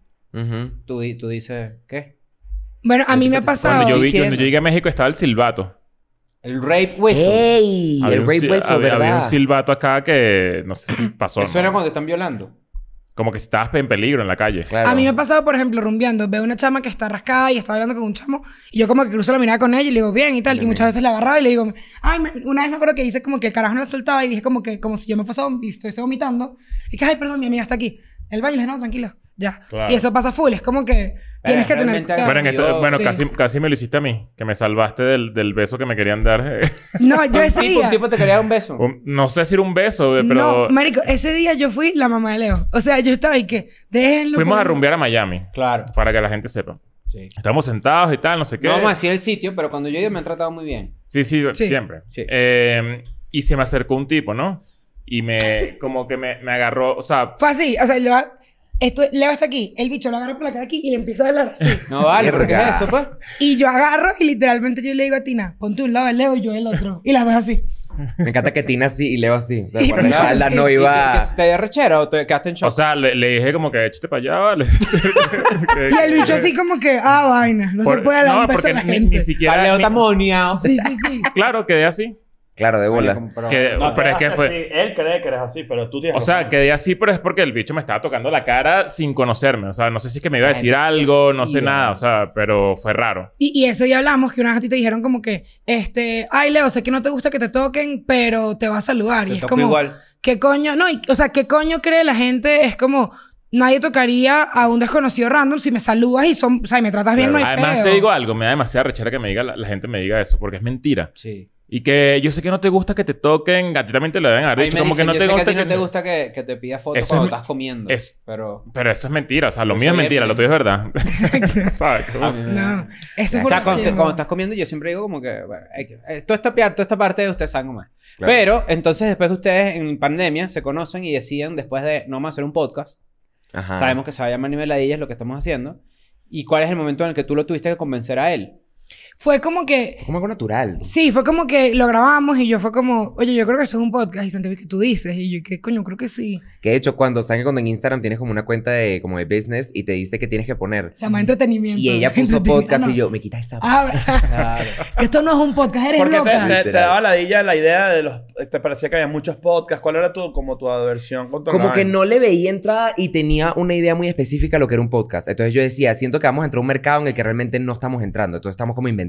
tú, tú dices, ¿qué? Bueno, a mí me ha pasado. Cuando yo, yo llegué a México estaba el silbato. El rape whistle. ¡Ey! el rape ¿verdad? Había un silbato acá que no sé si pasó. Eso era cuando te están violando. Como que estabas en peligro en la calle. A mí me ha pasado, por ejemplo, rumbeando. Veo una chama que está rascada y está hablando con un chamo. Y yo como que cruzo la mirada con ella y le digo, bien y tal. y muchas veces la agarraba y le digo, ay, una vez me acuerdo que hice como que el carajo no la soltaba. Y dije como que, como si yo me fuese, estuviese vomitando. Y que, ay, perdón, mi amiga está aquí. El baile, no, tranquilo ya. Y eso pasa full, es como que tienes que tener bueno, casi, casi me lo hiciste a mí, que me salvaste del, del beso que me querían dar. Eh. No, yo ese día. ¿Un tipo te quería un beso? no sé si era un beso, eh, pero. No, Marico, ese día yo fui la mamá de Leo. O sea, yo estaba ahí que, déjenlo. Fuimos a rumbear a Miami. Claro. Para que la gente sepa. Sí. Estamos sentados y tal, no sé qué. No vamos a el sitio, pero cuando yo he me han tratado muy bien. Sí, sí, siempre. Sí. Eh, y se me acercó un tipo, ¿no? Y me, como que me, me agarró, o sea. Fue así, o sea, esto, Leo está aquí, el bicho lo agarra por la cara aquí y le empieza a hablar así. No vale, porque eso, pues. Y yo agarro y literalmente yo le digo a Tina, ponte un lado el Leo y yo el otro. Y las dos así. Me encanta que Tina así y Leo así. O la, no iba. ¿Te dio rechera o te quedaste en shock? O sea, le, dije como que échate para allá, ¿vale? Y el bicho así como que, ah, vaina, no se puede dar un beso a la ni, gente. ni siquiera. Leo está Sí, sí, sí. claro, quedé así. Claro, de bola. es que Él cree que eres así, pero tú tienes... O sea, quedé así, pero es porque el bicho me estaba tocando la cara sin conocerme. O sea, no sé si es que me iba a decir algo, no sé nada. O sea, pero fue raro. Y, ese día hablamos que una vez a ti te dijeron como que... Este... Ay, Leo, sé que no te gusta que te toquen, pero te va a saludar. y es como... ¿Qué coño? No, o sea, ¿qué coño cree la gente? Es como... Nadie tocaría a un desconocido random si me saludas y son, o sea, me tratas bien, no hay Además, te digo algo, me da demasiada rechera que me diga la gente me diga eso, porque es mentira. Sí. Y que yo sé que no te gusta que te toquen, a ti también te lo deben haber dicho, como que no te gusta. Que a ti no te gusta que, te pidas fotos cuando estás comiendo. pero... pero eso es mentira, o sea, lo mío es mentira, lo tuyo es verdad. ¿Sabes? No, eso es O sea, cuando, estás comiendo, yo siempre digo como que, bueno, eh, toda, esta, toda esta parte de ustedes saben más. es. Pero entonces, después de ustedes en pandemia se conocen y deciden, después de no más hacer un podcast, sabemos que se va a llamar Niveladilla, es lo que estamos haciendo. ¿Y cuál es el momento en el que tú lo tuviste que convencer a él? fue como que... Como algo natural. Sí, fue como que lo grabamos y yo fue como, oye, yo creo que esto es un podcast y Santiago, que tú dices? Y yo, ¿qué coño? Creo que sí. Que de hecho, cuando que cuando en Instagram tienes como una cuenta de, como de business y te dice que tienes que poner... Se llama entretenimiento. Y ella puso podcast y yo, me quitas esa... Ah, esto no es un podcast, eres Porque loca. Te, te, te daba la idea de los... Te parecía que había muchos podcasts. ¿Cuál era tu, como tu adversión Como que no le veía entrada y tenía una idea muy específica de lo que era un podcast. Entonces yo decía, siento que vamos a entrar a un mercado en el que realmente no estamos entrando. Entonces estamos como inventando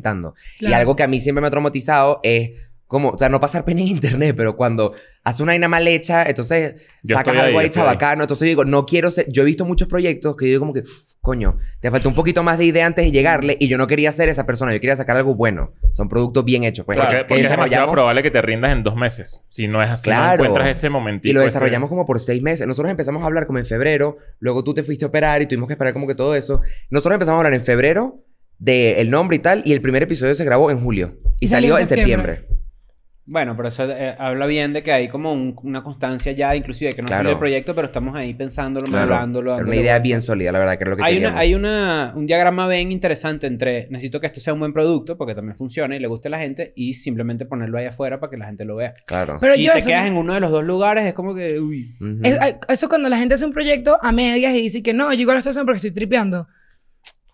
y algo que a mí siempre me ha traumatizado es como, o sea, no pasar pena en internet, pero cuando hace una vaina mal hecha, entonces sacas algo ahí, chabacano, entonces yo digo, no quiero ser, yo he visto muchos proyectos que yo digo como que, coño, te faltó un poquito más de idea antes de llegarle y yo no quería ser esa persona, yo quería sacar algo bueno, son productos bien hechos. Pues, porque, es demasiado probable que te rindas en dos meses, si no es así, claro. no encuentras ese momentito. Y lo desarrollamos como por seis meses, nosotros empezamos a hablar como en febrero, luego tú te fuiste a operar y tuvimos que esperar como que todo eso, nosotros empezamos a hablar en febrero, ...de el nombre y tal. Y el primer episodio se grabó en julio. Y, salió, en septiembre. Bueno, pero eso eh, habla bien de que hay como una constancia ya, inclusive que no salió el proyecto, pero estamos ahí pensándolo, claro. hablándolo. una idea bien sólida, la verdad, que es lo que hay hay una, un diagrama bien interesante entre necesito que esto sea un buen producto, porque también funciona... y le guste a la gente, y simplemente ponerlo ahí afuera para que la gente lo vea. Claro. Pero si te quedas en uno de los dos lugares, es como que, uy. eso cuando la gente hace un proyecto a medias y dice que no, yo igual estoy haciendo porque estoy tripeando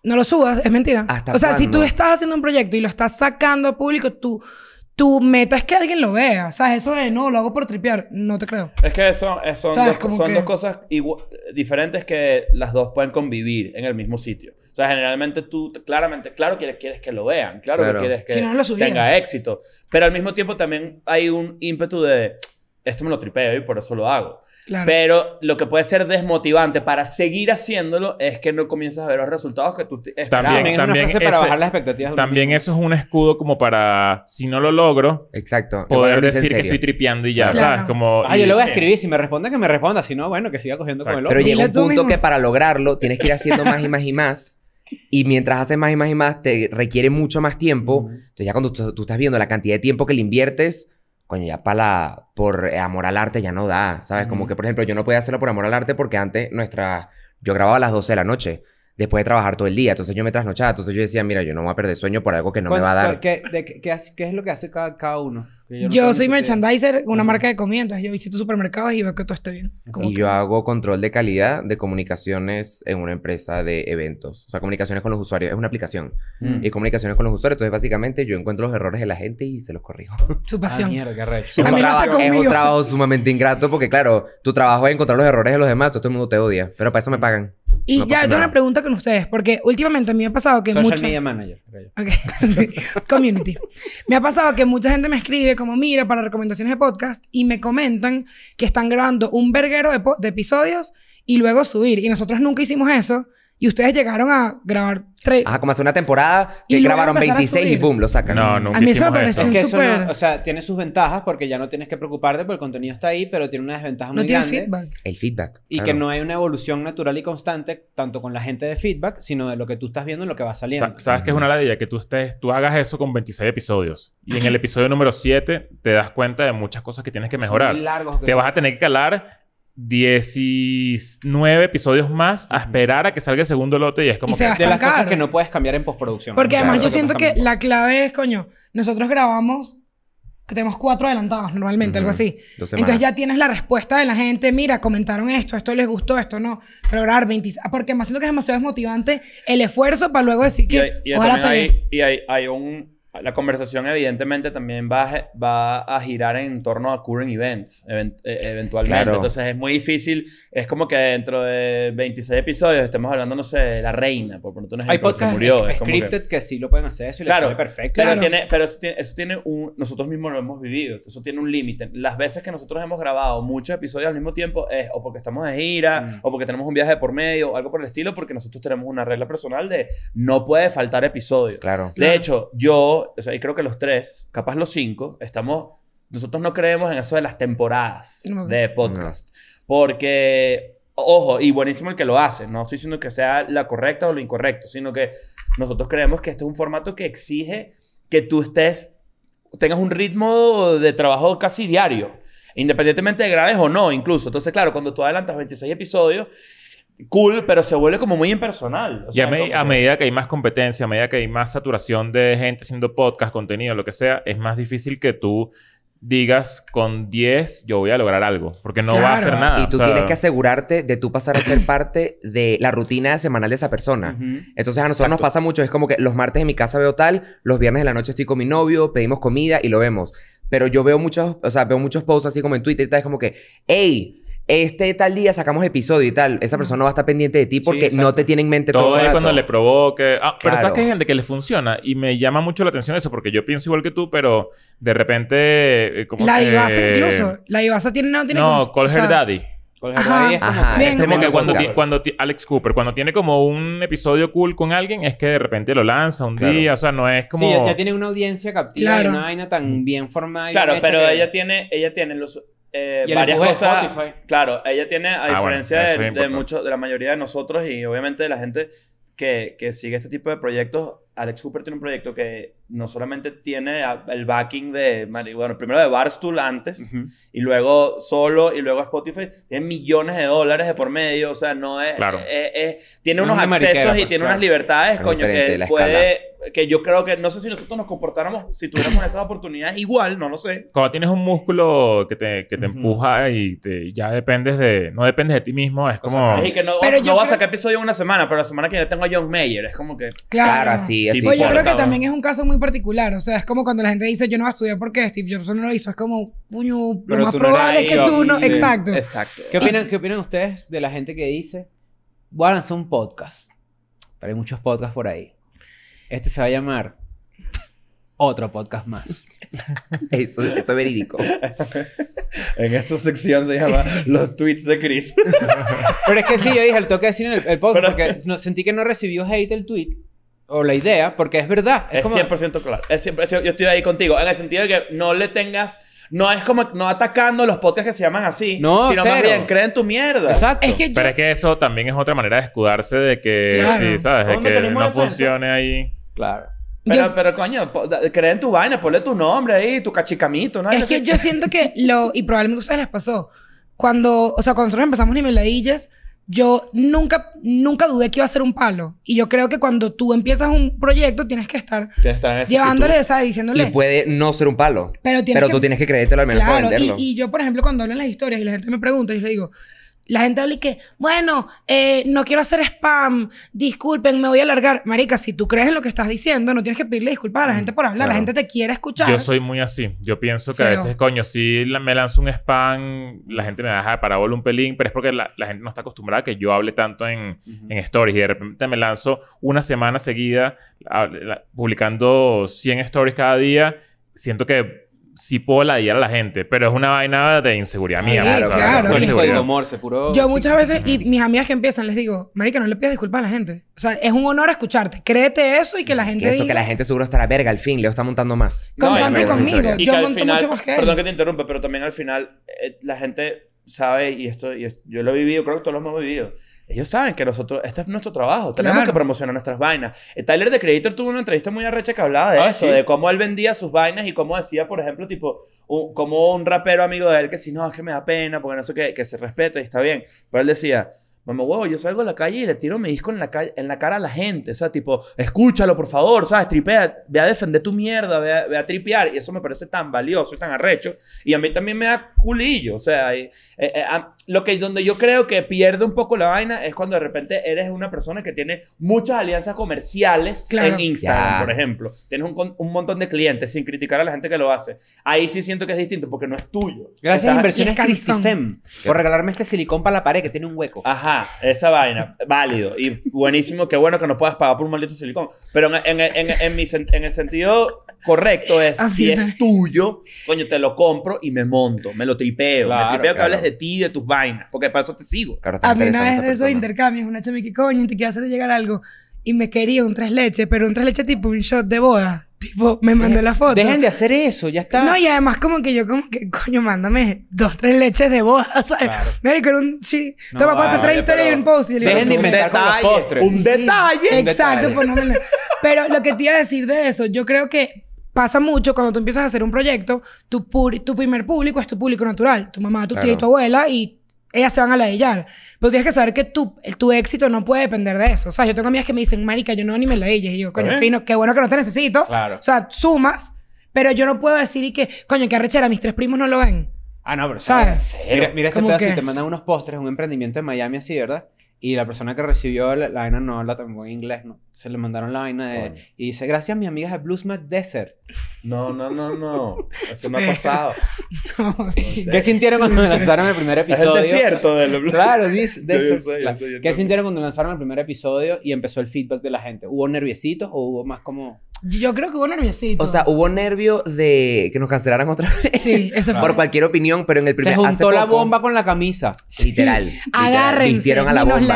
no lo subas, es mentira. o sea, si tú estás haciendo un proyecto y lo estás sacando a público, tú tu meta es que alguien lo vea. O sea, eso de no, lo hago por tripear, no te creo. Es que eso, eh, son, dos, son dos, cosas diferentes que las dos pueden convivir en el mismo sitio. O sea, generalmente tú, claramente, claro que quieres que lo vean, claro, que quieres que tenga éxito. Pero al mismo tiempo también hay un ímpetu de esto me lo tripeo y por eso lo hago. Pero lo que puede ser desmotivante para seguir haciéndolo es que no comienzas a ver los resultados que tú esperabas. También, es para bajar las expectativas. También eso es un escudo como para, si no lo logro, Exacto. poder decir que estoy tripeando y ya, ¿sabes? Como, ah, yo lo voy a eh, escribir. Si me responde, que me responda. Si no, bueno, que siga cogiendo con el otro. Pero llega un punto que para lograrlo tienes que ir haciendo más y más y más. Y mientras haces más y más y más, te requiere mucho más tiempo. Entonces, ya cuando tú estás viendo la cantidad de tiempo que le inviertes coño, ya para la, por amor al arte ya no da, ¿sabes? Como que, por ejemplo, yo no podía hacerlo por amor al arte porque antes nuestra, yo grababa a las 12 de la noche. Después de trabajar todo el día, entonces yo me trasnochaba, entonces yo decía, mira, yo no voy a perder sueño por algo que no me va a dar. ¿Qué, qué, qué es lo que hace cada, cada uno? Yo, soy merchandiser, una marca de comida, yo visito supermercados y veo que todo esté bien. Y yo hago control de calidad de comunicaciones en una empresa de eventos. O sea, comunicaciones con los usuarios. Es una aplicación. Mm. Y comunicaciones con los usuarios. Entonces, básicamente, yo encuentro los errores de la gente y se los corrijo. Su ah, pasión. es un trabajo sumamente ingrato porque, claro, tu trabajo es encontrar los errores de los demás. Todo el este mundo te odia. Pero para eso me pagan. Y ya tengo una pregunta con ustedes, porque últimamente a mí me ha pasado que Social mucho... media manager. Okay. Community. me ha pasado que mucha gente me escribe como, mira, para recomendaciones de podcast, y me comentan que están grabando un verguero de episodios y luego subir. Y nosotros nunca hicimos eso y ustedes llegaron a grabar tres. Ajá, como hace una temporada que grabaron 26 y boom, lo sacan. No, no A mí eso me parece o sea, tiene sus ventajas porque ya no tienes que preocuparte porque el contenido está ahí, pero tiene una desventaja muy No tiene feedback. El feedback. Y que no hay una evolución natural y constante, tanto con la gente de feedback, sino de lo que tú estás viendo y lo que va saliendo. sabes que es una ladilla que tú estés, tú hagas eso con 26 episodios y en el episodio número 7 te das cuenta de muchas cosas que tienes que mejorar. muy largos Te vas a tener que calar 19 episodios más a esperar a que salga el segundo lote y es como que, de las cosas que no puedes cambiar en postproducción. Porque además yo siento que, la clave es, coño, nosotros grabamos que tenemos cuatro adelantados normalmente, algo así. Entonces ya tienes la respuesta de la gente, mira, comentaron esto, esto les gustó, esto no. Pero grabar 20, ah, porque más siento que es demasiado desmotivante el esfuerzo para luego decir que y hay un la conversación evidentemente también va a, va a girar en torno a current events e, eventualmente. Entonces es muy difícil. Es como que dentro de 26 episodios estemos hablando, no sé, de la reina, por ponerte un ejemplo. Hay que... sí lo pueden hacer claro, perfecto. Pero, tiene, pero eso, tiene, un... Nosotros mismos lo hemos vivido. Eso tiene un límite. Las veces que nosotros hemos grabado muchos episodios al mismo tiempo es o porque estamos de gira mm. o porque tenemos un viaje de por medio o algo por el estilo porque nosotros tenemos una regla personal de no puede faltar episodio. Claro. De hecho, yo o sea, y creo que los tres, capaz los cinco, estamos, nosotros no creemos en eso de las temporadas de podcast. Porque, ojo, y buenísimo el que lo hace, no estoy diciendo que sea la correcta o lo incorrecto, sino que nosotros creemos que este es un formato que exige que tú estés, tengas un ritmo de trabajo casi diario independientemente de graves o no, incluso. Entonces, claro, cuando tú adelantas 26 episodios, cool, pero se vuelve como muy impersonal. O a, medida que hay más competencia, a medida que hay más saturación de gente haciendo podcast, contenido, lo que sea, es más difícil que tú digas con 10 yo voy a lograr algo, porque no va a hacer nada. Y tú tienes que asegurarte de tú pasar a ser parte de la rutina semanal de esa persona. Entonces a nosotros nos pasa mucho, es como que los martes en mi casa veo tal, los viernes de la noche estoy con mi novio, pedimos comida y lo vemos. Pero yo veo muchos, o sea, veo muchos posts así como en Twitter y tal, es como que, hey, este tal día sacamos episodio y tal, esa persona no va a estar pendiente de ti porque no te tiene en mente todo. Todo es cuando le provoque. Ah, pero sabes que hay gente que le funciona y me llama mucho la atención eso porque yo pienso igual que tú, pero de repente eh, La divaza incluso, la Ibasa tiene no tiene No, call her daddy. Ajá, es como, ajá, como que este cuando, Alex Cooper, cuando tiene como un episodio cool con alguien, es que de repente lo lanza un día, o sea, no es como. Sí, ya tiene una audiencia captiva y una vaina tan bien formada. Y claro, pero ella tiene, ella tiene los eh, ¿Y varias cosas. Claro, ella tiene, a ah, diferencia de, de la mayoría de nosotros y obviamente de la gente que, que sigue este tipo de proyectos, Alex Cooper tiene un proyecto que no solamente tiene el backing de, bueno, primero de Barstool antes, y luego solo, y luego Spotify, tiene millones de dólares de por medio, o sea, no es... Eh, eh, tiene unos accesos y pues, tiene unas libertades, coño, que puede... Que yo creo que, no sé si nosotros nos comportáramos, si tuviéramos esas oportunidades, igual, no lo sé. Cuando tienes un músculo que te, que te empuja y te, ya dependes de, no dependes de ti mismo, es como... no, pero yo a sacar episodio en una semana, pero la semana que viene tengo a John Mayer, es como que... Claro, sí así, yo creo que también es un caso muy particular. O sea, es como cuando la gente dice yo no voy a estudiar porque Steve Jobs no lo hizo. Es como, puño, lo más probable es que tú no. Exacto. Exacto. ¿Qué opinan, ¿Qué opinan ustedes de la gente que dice voy a lanzar un podcast? Pero hay muchos podcasts por ahí. Este se va a llamar otro podcast más. Eso, esto es verídico. en esta sección se llama Los tweets de Chris. Pero es que sí, yo dije, el toque de decir en el, podcast porque sentí que no recibió hate el tweet o la idea, porque es verdad. Es, 100% claro. Es siempre, yo, estoy ahí contigo, en el sentido de que no le tengas... No es como no atacando los podcasts que se llaman así, no, sino cero. más bien creen tu mierda. Exacto. que Pero es que eso también es otra manera de escudarse de que, sí, ¿sabes? De que no funcione ahí. Claro. Pero, pero coño, creen tu vaina, ponle tu nombre ahí, tu cachicamito, ¿no? Es que yo siento que lo, y probablemente ustedes les pasó, cuando, o sea, cuando nosotros empezamos Niveladillas, yo nunca, nunca dudé que iba a ser un palo. Y yo creo que cuando tú empiezas un proyecto tienes que estar, llevándole esa, diciéndole. Y puede no ser un palo. Pero, tienes tú tienes que creértelo al menos para venderlo. Y, yo, por ejemplo, cuando hablo en las historias y la gente me pregunta, yo le digo, la gente habla y que, bueno, eh, no quiero hacer spam, disculpen, me voy a alargar. Marica, si tú crees en lo que estás diciendo, no tienes que pedirle disculpas a la mm, gente por hablar, la gente te quiere escuchar. Yo soy muy así. Yo pienso que a veces, coño, si me lanzo un spam, la gente me deja de parábola un pelín, pero es porque la, gente no está acostumbrada a que yo hable tanto en, stories y de repente me lanzo una semana seguida publicando 100 stories cada día. Siento que sí puedo ladillar a la gente, pero es una vaina de inseguridad mía. Claro, claro. Humor, se puro... Yo muchas veces, y mis amigas que empiezan, les digo, marica, no le pidas disculpas a la gente. O sea, es un honor escucharte. Créete eso y que la gente que Eso, que la gente seguro estará verga, al fin, Leo está montando más. No, conmigo. yo monto mucho más que él. Perdón que te interrumpa, pero también al final eh, la gente sabe, y esto, y yo lo he vivido, creo que todos lo hemos vivido ellos saben que nosotros, este es nuestro trabajo, tenemos que promocionar nuestras vainas. Eh, Tyler de Creator tuvo una entrevista muy arrecha que hablaba de ah, eso, de cómo él vendía sus vainas y cómo decía, por ejemplo, tipo, como un rapero amigo de él que si no, es que me da pena, porque no sé qué, que se respeta y está bien. Pero él decía, Mamá, huevo yo salgo a la calle y le tiro mi disco en la, calle, en la cara a la gente. O sea, tipo, escúchalo, por favor, ¿sabes? Tripea, ve a defender tu mierda, ve a, tripear. Y eso me parece tan valioso y tan arrecho. Y a mí también me da culillo. O sea, eh, eh, lo que donde yo creo que pierde un poco la vaina es cuando de repente eres una persona que tiene muchas alianzas comerciales en Instagram, por ejemplo. Tienes un, un, montón de clientes sin criticar a la gente que lo hace. Ahí sí siento que es distinto porque no es tuyo. Gracias a Inversiones Cristifem por regalarme este silicón para la pared que tiene un hueco. Ajá, esa vaina. Válido y buenísimo. Qué bueno que no puedas pagar por un maldito silicón. Pero en, en, en, en el sentido correcto es, si es tuyo, coño, te lo compro y me monto, me lo tripeo. me tripeo que hables de ti y de tus vainas, porque para eso te sigo. a mí una vez de esos intercambios, una chamica, coño, te quiero hacer llegar algo. Y me quería un tres leches, pero un tres leches tipo un shot de boda. Tipo, me mandó la foto. Dejen de hacer eso, ya está. No, y además como que yo como que, coño, mándame dos, tres leches de boda, ¿sabes? Claro. era un... Sí. Toma, vale, pasa tres historias y un post. Y le dejen de inventar postres. Un detalle. Exacto. pero lo que te iba a decir de eso, yo creo que pasa mucho cuando tú empiezas a hacer un proyecto, tu, tu primer público es tu público natural, tu mamá, tu tío tía y tu abuela, y ellas se van a ladillar. Pero tienes que saber que tu, tu éxito no puede depender de eso. O sea, yo tengo amigas que me dicen, marica, yo no ni me ladillas. Y yo, coño, fino, qué bueno que no te necesito. O sea, sumas, pero yo no puedo decir y que, coño, qué arrechera, mis tres primos no lo ven. Ah, no, pero ¿sabes? en Mira, mira este pedazo, si te mandan unos postres, un emprendimiento en Miami así, ¿verdad? Y la persona que recibió la, vaina no habla tampoco en inglés, ¿no? Se le mandaron la vaina de... Y dice, gracias, mis amigas de Blue Desert. No, no, no, no. Eso me ha pasado. ¿Qué sintieron cuando lanzaron el primer episodio? Es el desierto de los Blue Claro, ¿Qué sintieron cuando lanzaron el primer episodio y empezó el feedback de la gente? ¿Hubo nerviositos o hubo más como...? Yo creo que hubo nerviositos. O sea, hubo nervio de que nos cancelaran otra vez. Sí, eso fue. Por cualquier opinión, pero en el primer... Se juntó la bomba con la camisa. Literal. Sí. a la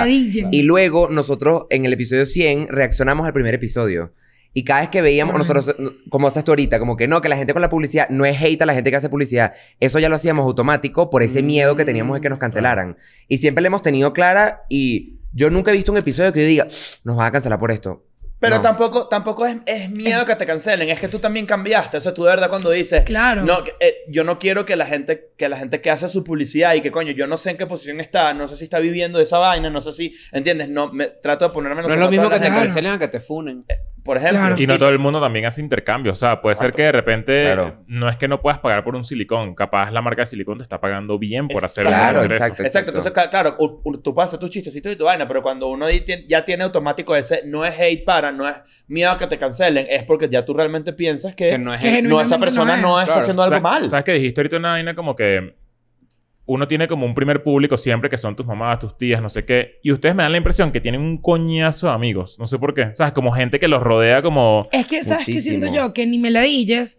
y luego nosotros en el episodio 100 reaccionamos al primer episodio. Y cada vez que veíamos, nosotros, como haces tú ahorita, como que no, que la gente con la publicidad no es hate a la gente que hace publicidad. Eso ya lo hacíamos automático por ese miedo que teníamos de que nos mm, cancelaran. Y siempre le hemos tenido clara y yo nunca he visto un episodio que yo diga, nos van a cancelar por esto. Pero tampoco, tampoco es, es miedo que te cancelen, es que tú también cambiaste. eso es tú de verdad cuando dices, claro. no, eh, yo no quiero que la gente, que la gente que hace su publicidad y que coño, yo no sé en qué posición está, no sé si está viviendo esa vaina, no sé si, ¿entiendes? No, me, trato de ponerme en No es lo mismo que te cancelen a que te funen. Eh, por ejemplo. Y no todo el mundo también hace intercambio. O sea, puede ser que de repente no es que no puedas pagar por un silicón. Capaz la marca de silicón te está pagando bien por hacer, claro, exacto, Entonces, claro, tú pasas tus chistecitos y tu vaina, pero cuando uno ya tiene automático ese, no es hate para, no es miedo a que te cancelen, es porque ya tú realmente piensas que, esa persona no, está haciendo algo mal. ¿Sabes que dijiste ahorita una vaina como que uno tiene como un primer público siempre que son tus mamás, tus tías, no sé qué. Y ustedes me dan la impresión que tienen un coñazo de amigos. No sé por qué. ¿Sabes? Como gente que los rodea como... Es que, ¿sabes qué siento yo? Que ni meladillas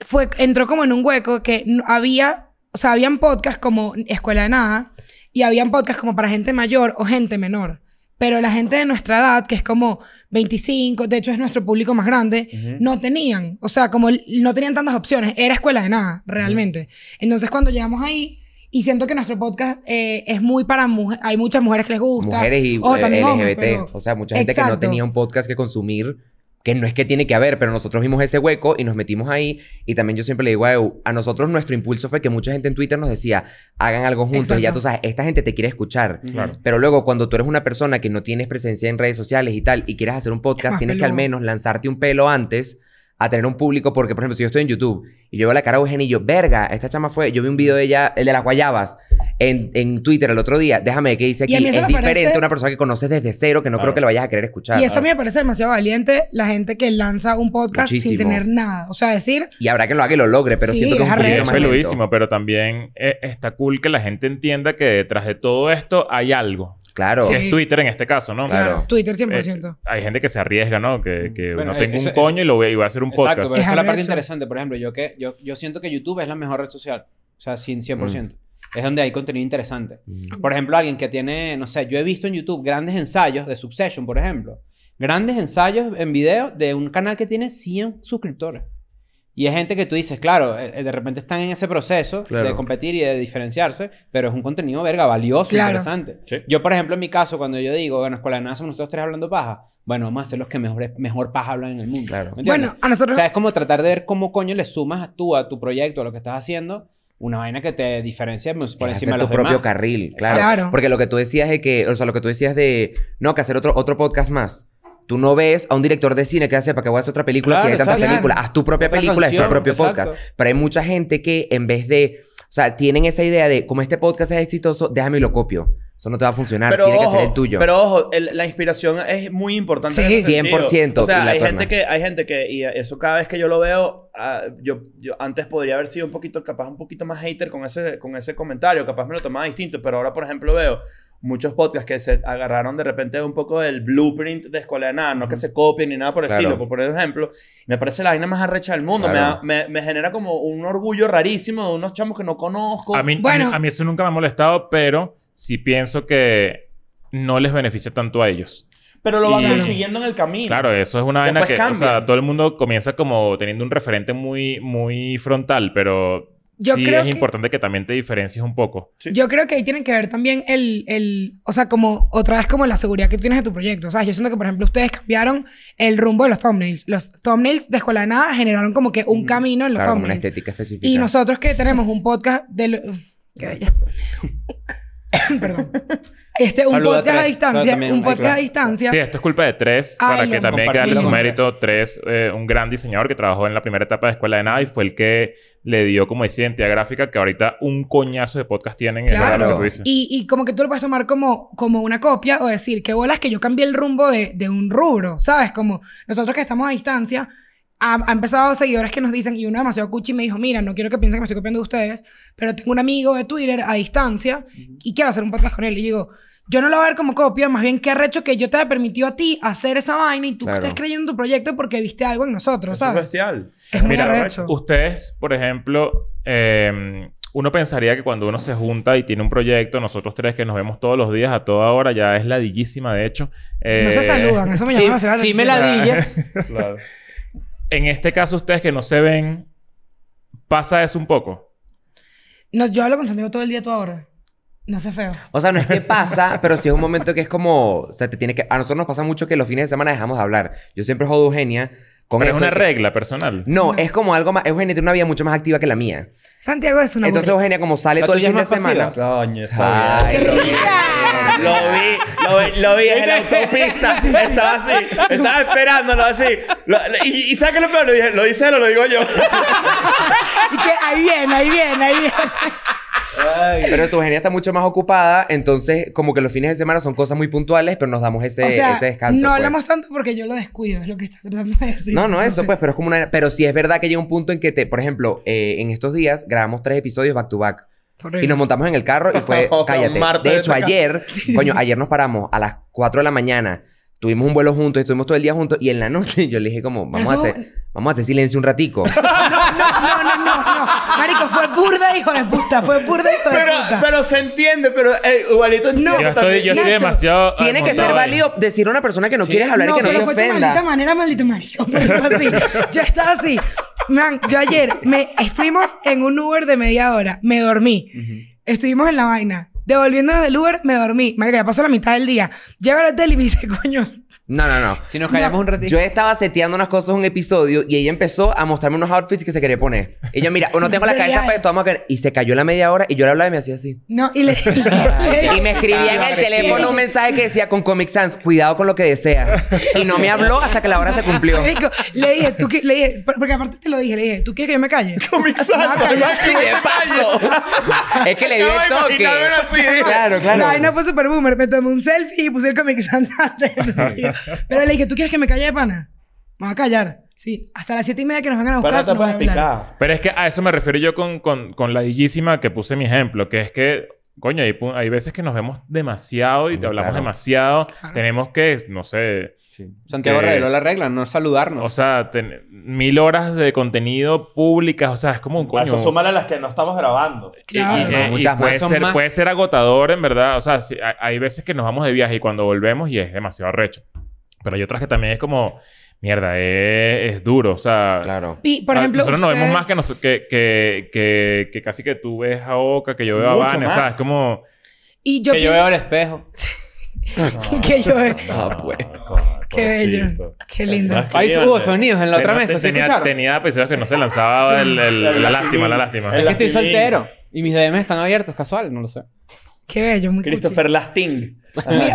fue, entró como en un hueco que había... O sea, habían podcasts como Escuela de Nada y habían podcasts como para gente mayor o gente menor pero la gente de nuestra edad, que es como 25, de hecho es nuestro público más grande, no tenían, o sea, como no tenían tantas opciones, era escuela de nada, realmente. Entonces cuando llegamos ahí, y siento que nuestro podcast eh, es muy para mujeres, hay muchas mujeres que les gusta. Mujeres y o, eh, LGBT, o sea, mucha gente que no tenía un podcast que consumir que no es que tiene que haber, pero nosotros vimos ese hueco y nos metimos ahí. Y también yo siempre le digo a a nosotros nuestro impulso fue que mucha gente en Twitter nos decía, hagan algo juntos. Y ya tú sabes, esta gente te quiere escuchar. Pero luego, cuando tú eres una persona que no tienes presencia en redes sociales y tal, y quieres hacer un podcast, tienes que al menos lanzarte un pelo antes a tener un público, porque, por ejemplo, si yo estoy en YouTube y yo la cara de Eugenio yo, verga, esta chama fue, yo vi un video de ella, el de las guayabas, en, Twitter el otro día, déjame que dice aquí, es diferente a una persona que conoces desde cero, que no creo que lo vayas a querer escuchar. Y eso a mí ah. me parece demasiado valiente, la gente que lanza un podcast sin tener nada, o sea, decir... Y habrá que lo haga y lo logre, pero sí, siento que es un peludísimo, pero también eh, está cool que la gente entienda que detrás de todo esto hay algo. Claro. Si es Twitter en este caso, ¿no? Claro. Twitter 100%. Eh, hay gente que se arriesga, ¿no? Que, que no eh, tengo un coño y lo voy a, hacer un podcast. esa es la parte interesante. Por ejemplo, yo, que, yo, siento que YouTube es la mejor red social. O sea, 100%. Mm. Es donde hay contenido interesante. Mm. Por ejemplo, alguien que tiene, no sé, yo he visto en YouTube grandes ensayos de Succession, por ejemplo. Grandes ensayos en video de un canal que tiene 100 suscriptores. Y es gente que tú dices, claro, eh, eh, de repente están en ese proceso de competir y de diferenciarse, pero es un contenido, verga, valioso, interesante. Yo, por ejemplo, en mi caso, cuando yo digo, bueno, Escuela de Nada somos nosotros tres hablando paja, bueno, vamos a ser los que mejor, mejor paja hablan en el mundo. Claro. bueno, a nosotros... O sea, es como tratar de ver cómo coño le sumas tú a tu proyecto, a lo que estás haciendo, una vaina que te diferencia pues, por encima de los tu propio carril, claro. Porque lo que tú decías de que, o sea, lo que tú decías de, no, que hacer otro, otro podcast más. Tú no ves a un director de cine que hace para que voy otra película si hay tantas películas. Haz tu propia película, es tu propio podcast. Pero hay mucha gente que en vez de. O sea, tienen esa idea de como este podcast es exitoso, déjame y lo copio. Eso no te va a funcionar, pero tiene que ser el tuyo. Pero ojo, la inspiración es muy importante. Sí, en 100%. O sea, hay gente, que, hay gente que, y eso cada vez que yo lo veo, ah, yo, yo, antes podría haber sido un poquito, capaz un poquito más hater con ese, con ese comentario, capaz me lo tomaba distinto, pero ahora, por ejemplo, veo muchos podcasts que se agarraron de repente un poco del blueprint de escuela de nada, no que se copien ni nada por el estilo, por ejemplo, me parece la vaina más arrecha del mundo, me, genera como un orgullo rarísimo de unos chamos que no conozco. A mí, bueno. a mí, eso nunca me ha molestado, pero sí pienso que no les beneficia tanto a ellos. Pero lo van siguiendo en el camino. Claro, eso es una vaina que, o sea, todo el mundo comienza como teniendo un referente muy, muy frontal, pero yo sí creo es importante que también te diferencies un poco. Yo creo que ahí tienen que ver también el, o sea, como otra vez como la seguridad que tienes de tu proyecto. O sea, yo siento que, por ejemplo, ustedes cambiaron el rumbo de los thumbnails. Los thumbnails de Escuela Nada generaron como que un mm, camino en los thumbnails. una estética específica. Y nosotros que tenemos un podcast de... Perdón. Este, un podcast a, distancia. Un podcast a distancia. Sí, esto es culpa de tres. para que también que su mérito. Tres, eh, un gran diseñador que trabajó en la primera etapa de Escuela de Nada y fue el que le dio como esa identidad gráfica que ahorita un coñazo de podcast tienen. Claro. y, y, como que tú lo puedes tomar como, como una copia o decir, qué bolas que yo cambié el rumbo de, de un rubro, ¿sabes? Como nosotros que estamos a distancia ha, empezado seguidores que nos dicen, y uno demasiado cuchi me dijo, mira, no quiero que piensen que me estoy copiando de ustedes, pero tengo un amigo de Twitter a distancia y quiero hacer un podcast con él. Y digo, yo no lo voy a ver como copia, más bien qué arrecho que yo te haya permitido a ti hacer esa vaina y tú estás creyendo en tu proyecto porque viste algo en nosotros, ¿sabes? Es especial. Es muy arrecho. Ustedes, por ejemplo, eh, uno pensaría que cuando uno se junta y tiene un proyecto, nosotros tres que nos vemos todos los días a toda hora, ya es ladillísima, de hecho. Eh, no se eh, saludan, eso me llama sí, sí me ladillas. claro en este caso, ustedes que no se ven, ¿pasa eso un poco? No, yo hablo con Santiago todo el día, tú ahora. No sé feo. O sea, no es que pasa, pero sí es un momento que es como. O sea, te tiene que. A nosotros nos pasa mucho que los fines de semana dejamos de hablar. Yo siempre jodo a Eugenia. Con pero es una regla personal. No, es como algo más. Eugenia tiene una vida mucho más activa que la mía. Santiago es una. Entonces, Eugenia, como sale todo el fin de semana. Coño, ¡Qué rica! Lo vi, lo vi, lo vi en la autopista. Estaba así, estaba esperándolo así y, y ¿sabes qué lo peor? Lo, lo dice él o lo digo yo. y que ahí viene, ahí viene, ahí viene. Pero su genia está mucho más ocupada, entonces como que los fines de semana son cosas muy puntuales, pero nos damos ese, o sea, descanso. No pues. hablamos tanto porque yo lo descuido, es lo que está tratando de decir. No, no, eso pues, pero es como una... Pero sí es verdad que llega un punto en que te, por ejemplo, eh, en estos días grabamos tres episodios back to back. Y nos montamos en el carro y fue, cállate. De hecho, ayer, coño, ayer nos paramos a las 4 de la mañana tuvimos un vuelo juntos, estuvimos todo el día juntos y en la noche yo le dije como, vamos, a hacer, vamos a hacer silencio un ratico. no, no, no, no, no. Marico, fue burda hijo de puta, fue burda hijo de pero, puta. Pero se entiende, pero eh, igualito no. Yo estoy, yo estoy demasiado Tiene que ser válido decir a una persona que no quieres hablar y que no se ofenda. No, maldita manera, maldito marico. así, yo estaba así. Man, yo ayer me fuimos en un Uber de media hora, me dormí. Estuvimos en la vaina. Devolviéndonos del Uber, me dormí. Marica, ya pasó la mitad del día. Llega la tele y me dice, coño, no, no, no. Si nos callamos un ratito. Yo estaba seteando unas cosas un episodio y ella empezó a mostrarme unos outfits que se quería poner. Ella, mira, o no tengo la cabeza para esto, vamos a caer. Y se cayó la media hora y yo le hablaba y me hacía así. No, y le. y me escribía en el teléfono un mensaje que decía con Comic Sans, cuidado con lo que deseas. Y no me habló hasta que la hora se cumplió. le dije, tú Le dije, porque aparte te lo dije, le dije, ¿tú quieres que yo me calle? Comic Sans, no, ah, de es que le di el toque. Claro, claro. No, no fue super boomer. Me tomé un selfie y puse el Comic Sans antes. Pero le dije, ¿tú quieres que me calle de pana? Me va a callar. Sí, hasta las siete y media que nos van a buscar. Pero es que a eso me refiero yo con, con, la dillísima que puse mi ejemplo, que es que coño, hay, veces que nos vemos demasiado y te hablamos demasiado. Tenemos que, no sé, Sí. Santiago reveló la regla, no saludarnos. O sea, mil horas de contenido públicas, o sea, es como un coño. Eso súmala a las que no estamos grabando. Y, puede, ser, agotador, en verdad. O sea, hay, veces que nos vamos de viaje y cuando volvemos y es demasiado arrecho. Pero hay otras que también es como, mierda, es, duro, o sea... Y, por ah, ejemplo, Nosotros no vemos más que, que, casi que tú ves a Oca, que yo veo a Vane, o sea, es como... Y yo que yo veo al espejo. que yo veo... Ah, pues. Qué bello. Qué lindo. Ahí hubo sonidos en la otra mesa. tenía, tenía episodios que no se lanzaba la, lástima, la lástima. Es que estoy soltero y mis DMs están abiertos, casual, no lo sé. Qué bello, muy Christopher Lasting.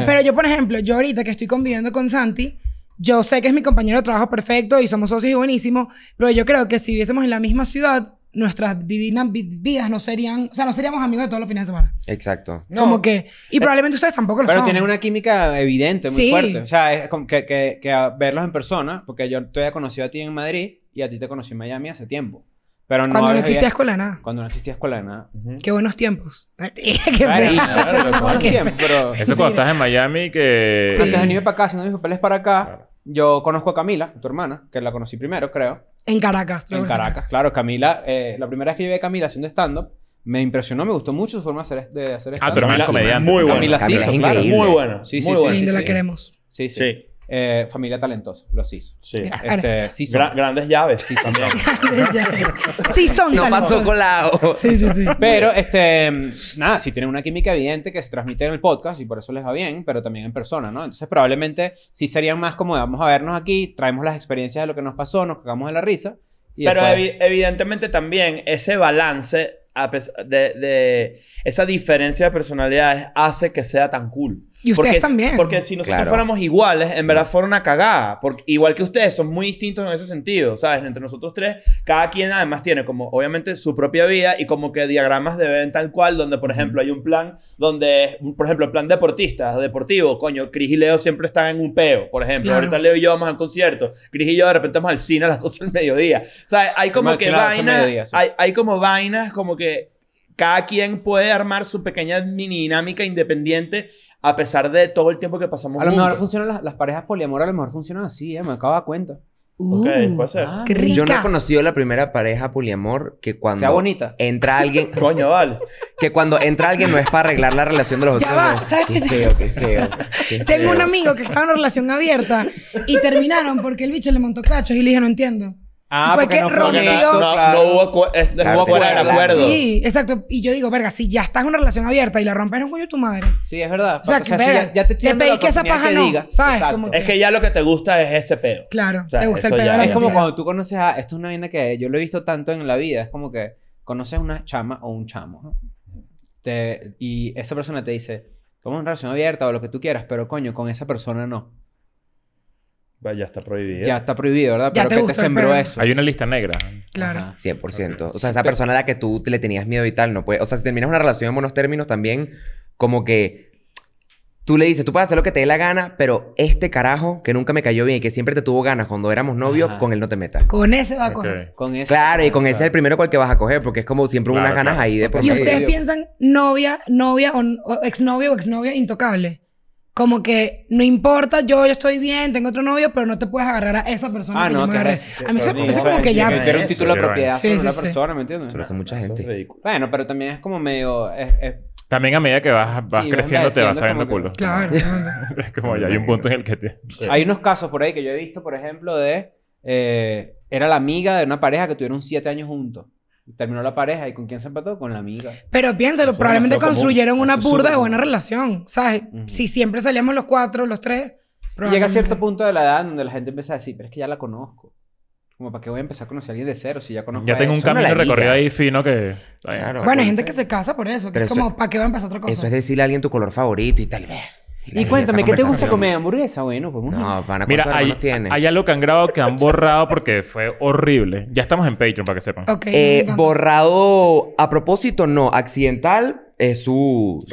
pero yo, por ejemplo, yo ahorita que estoy conviviendo con Santi, yo sé que es mi compañero de trabajo perfecto y somos socios y buenísimos, pero yo creo que si viésemos en la misma ciudad, nuestras divinas vidas no serían, o sea, no seríamos amigos de todos los fines de semana. Exacto. Como que, y eh, probablemente ustedes tampoco lo Pero tienen una química evidente, muy fuerte. O sea, es como que, que, que verlos en persona, porque yo te había conocido a ti en Madrid y a ti te conocí en Miami hace tiempo. Pero no cuando no existía escuela nada. Cuando no existía escuela nada. Qué buenos tiempos. Qué buenos tiempos, Eso cuando estás en Miami que... Sí. Antes de venirme para acá, haciendo mis papeles para acá yo conozco a Camila, tu hermana, que la conocí primero, creo. En Caracas, En Caracas. Claro, Camila, eh, la primera vez que yo vi a Camila haciendo stand-up, me impresionó, me gustó mucho su forma de hacer, ah, stand-up. Ah, tu hermana es Muy buena. Camila es claro. Muy buena. Sí, sí, muy sí, sí, la queremos. Sí, sí. Eh, familia talentosa, los CIS. Sí. Este, grandes llaves. Sí, son. grandes llaves. Sí, son. No pasó colado. Sí, sí, sí. Pero, este, nada, sí tienen una química evidente que se transmite en el podcast y por eso les va bien, pero también en persona, ¿no? Entonces, probablemente sí serían más como vamos a vernos aquí, traemos las experiencias de lo que nos pasó, nos cagamos de la risa. Y pero evidentemente también ese balance de, de esa diferencia de personalidades hace que sea tan cool. Y ustedes porque, también. Porque si nosotros fuéramos iguales, en verdad fuera una cagada. Porque, igual que ustedes, son muy distintos en ese sentido, ¿sabes? Entre nosotros tres, cada quien además tiene como, obviamente, su propia vida y como que diagramas de tal cual, donde, por ejemplo, hay un plan donde, por ejemplo, el plan deportista, deportivo, coño, Cris y Leo siempre están en un peo, por ejemplo. Ahorita Leo y yo vamos al concierto, Cris y yo de repente vamos al cine a las 12 del mediodía. ¿Sabes? Hay como que vainas, hay, hay como vainas como que cada quien puede armar su pequeña mini dinámica independiente a pesar de todo el tiempo que pasamos. A lo mejor funcionan las, parejas poliamor, a lo mejor funcionan así, eh, me acabo de dar cuenta. Uh, ok, puede ser. Ah, Yo no he conocido la primera pareja poliamor que cuando entra alguien. Coño, vale. Que cuando entra alguien no es para arreglar la relación de los otros. Ya va, ¿sabes Tengo un amigo que estaba en una relación abierta y terminaron porque el bicho le montó cachos y le dije, no entiendo. Ah, no, no, hubo, acuerdo, Sí, exacto. Y yo digo, verga, si ya estás en una relación abierta y la rompes, un coño tu madre. Sí, es verdad. O sea, ya, ya, te estoy que esa paja no. Digas, ¿sabes? Es que ya lo que te gusta es ese pedo. Claro, te es como cuando tú conoces a. Esto es una vaina que yo lo he visto tanto en la vida. Es como que conoces una chama o un chamo, Te, y esa persona te dice, como una relación abierta o lo que tú quieras, pero coño, con esa persona no. Ya está prohibido. Ya está prohibido, ¿verdad? Pero que sembró eso. Hay una lista negra. Claro. 100%. O sea, esa persona a la que tú le tenías miedo y tal, no puede... O sea, si terminas una relación en buenos términos también, como que tú le dices, tú puedes hacer lo que te dé la gana, pero este carajo que nunca me cayó bien y que siempre te tuvo ganas cuando éramos novios, con él no te metas. Con ese va a coger. Con Claro, y con ese es el primero con el que vas a coger, porque es como siempre unas ganas ahí de por ¿Y ustedes piensan novia, novia o, o exnovio o exnovia intocable? como que no importa, yo, yo estoy bien, tengo otro novio, pero no te puedes agarrar a esa persona ah, que no, yo me agarré. a mí se me como que ya... Meter un título de propiedad de una persona, ¿me entiendes? Pero hace mucha gente. bueno, pero también es como medio... También a medida que vas, vas creciendo te vas haciendo culo. Claro. es como ya hay un punto en el que... Te... Hay unos casos por ahí que yo he visto, por ejemplo, de... Eh, era la amiga de una pareja que tuvieron siete años juntos terminó la pareja y con quién se empató con la amiga. Pero piénsalo, probablemente construyeron una burda de buena relación, ¿sabes? Si siempre salíamos los cuatro, los tres. llega a cierto punto de la edad donde la gente empieza a decir, pero es que ya la conozco. Como para qué voy a empezar a conocer a alguien de cero si ya conozco a Ya tengo un camino recorrido ahí fino que. bueno, hay gente que se casa por eso, como, ¿para qué Va a empezar otra cosa? Eso es decirle a alguien tu color favorito y tal vez. Y cuéntame, ¿qué te gusta comer? ¿Hamburguesa? Bueno, pues No, Mira, hay, hay algo que han grabado que han borrado porque fue horrible. Ya estamos en Patreon para que sepan. Eh, borrado a propósito, no. Accidental es su,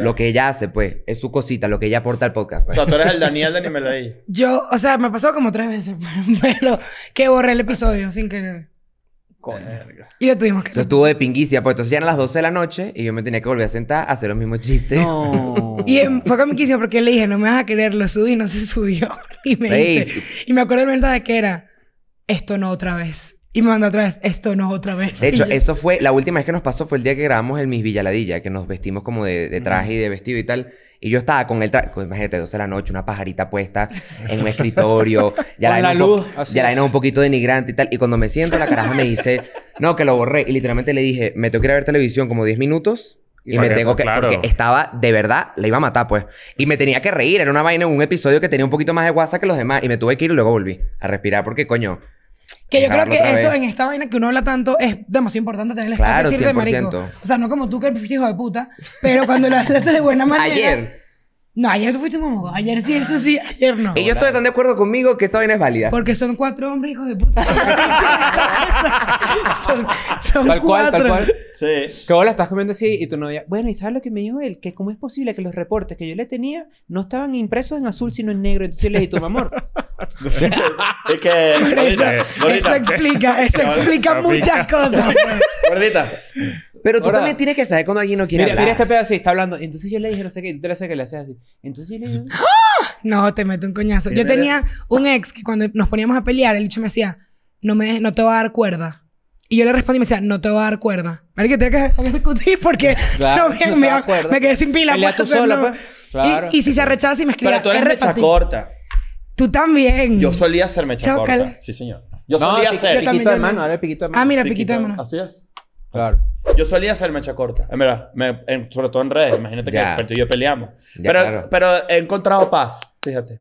Lo que ella hace, pues. Es su cosita, lo que ella aporta al podcast. Pues. O sea, tú eres el Daniel de Yo, o sea, me pasó como tres veces, pero que borré el episodio sin querer. Y lo tuvimos que... Eso estuvo de pinguicia... pues entonces ya eran las 12 de la noche y yo me tenía que volver a sentar a hacer los mismos chistes. No. y em, fue quiso porque le dije, no me vas a querer, lo subí y no se subió. Y me dice, y me acuerdo el mensaje que era, esto no otra vez. Y me mandó otra vez, esto no otra vez. De hecho, eso fue, la última vez que nos pasó fue el día que grabamos el Miss Villaladilla, que nos vestimos como de traje y de vestido y tal. Y yo estaba con el traje, imagínate, 12 de la noche, una pajarita puesta en un escritorio. ya la, luz. Ya la era un poquito denigrante y tal. Y cuando me siento, la caraja me dice, no, que lo borré. Y literalmente le dije, me tengo que ir a ver televisión como 10 minutos. Y, me tengo que... Porque estaba, de verdad, le iba a matar, pues. Y me tenía que reír. Era una vaina, un episodio que tenía un poquito más de guasa que los demás. Y me tuve que ir y luego volví a respirar. Porque, coño, que yo creo que eso en esta vaina que uno habla tanto es demasiado importante tener el espacio claro, de marico. O sea, no como tú que eres hijo de puta, pero cuando lo haces de buena manera. Ayer. No, ayer tú fuiste mamá. Ayer sí, eso sí, ayer no. Y yo estoy tan de acuerdo conmigo que esa vaina es válida. Porque son cuatro hombres, hijos de puta. son tal cual, tal cual. Sí. Que vos la estás comiendo así y tu novia. Bueno, ¿y sabes lo que me dijo él? Que cómo es posible que los reportes que yo le tenía no estaban impresos en azul, sino en negro. Entonces le dije, tu amor. es Es que eso, explica, eso explica muchas cosas. Pues. Gordita. Pero tú también tienes que saber cuando alguien no quiere mira, este pedazo, está hablando. Entonces yo le dije no sé qué, tú te le haces que le haces así. Entonces yo le dije... ¡Ah! No, te meto un coñazo. Yo tenía un ex que cuando nos poníamos a pelear, el bicho me decía, no, me, no te voy a dar cuerda. Y yo le respondí y me decía, no te voy a dar cuerda. Marico, tenía que discutir porque claro, no, me, quedé sin pila. pues, tú sola, pues. Y, si se rechazaba, si me escribía, Pero tú eres mecha corta. Tú también. Yo solía ser mecha corta. Sí, señor. Yo solía ser. Piquito, de ah, mano, piquito Ah, mira, piquito de mano. Así es. Yo solía hacer mecha corta, sobre todo en redes. Imagínate que yo peleamos. pero, he encontrado paz, fíjate.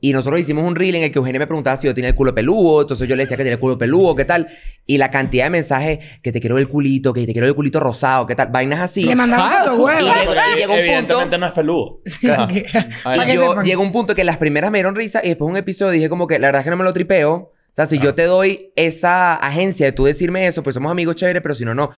Y nosotros hicimos un reel en el que Eugenia me preguntaba si yo tenía el culo peludo. Entonces yo le decía que tenía el culo peludo, qué tal. Y la cantidad de mensajes que te quiero el culito, que te quiero el culito rosado, qué tal. Vainas así. Me a evidentemente no es peludo. llegó un punto que las primeras me dieron risa y después un episodio dije como que la verdad es que no me lo tripeo. O sea, si yo te doy esa agencia de tú decirme eso, pues somos amigos chéveres, pero si no, no.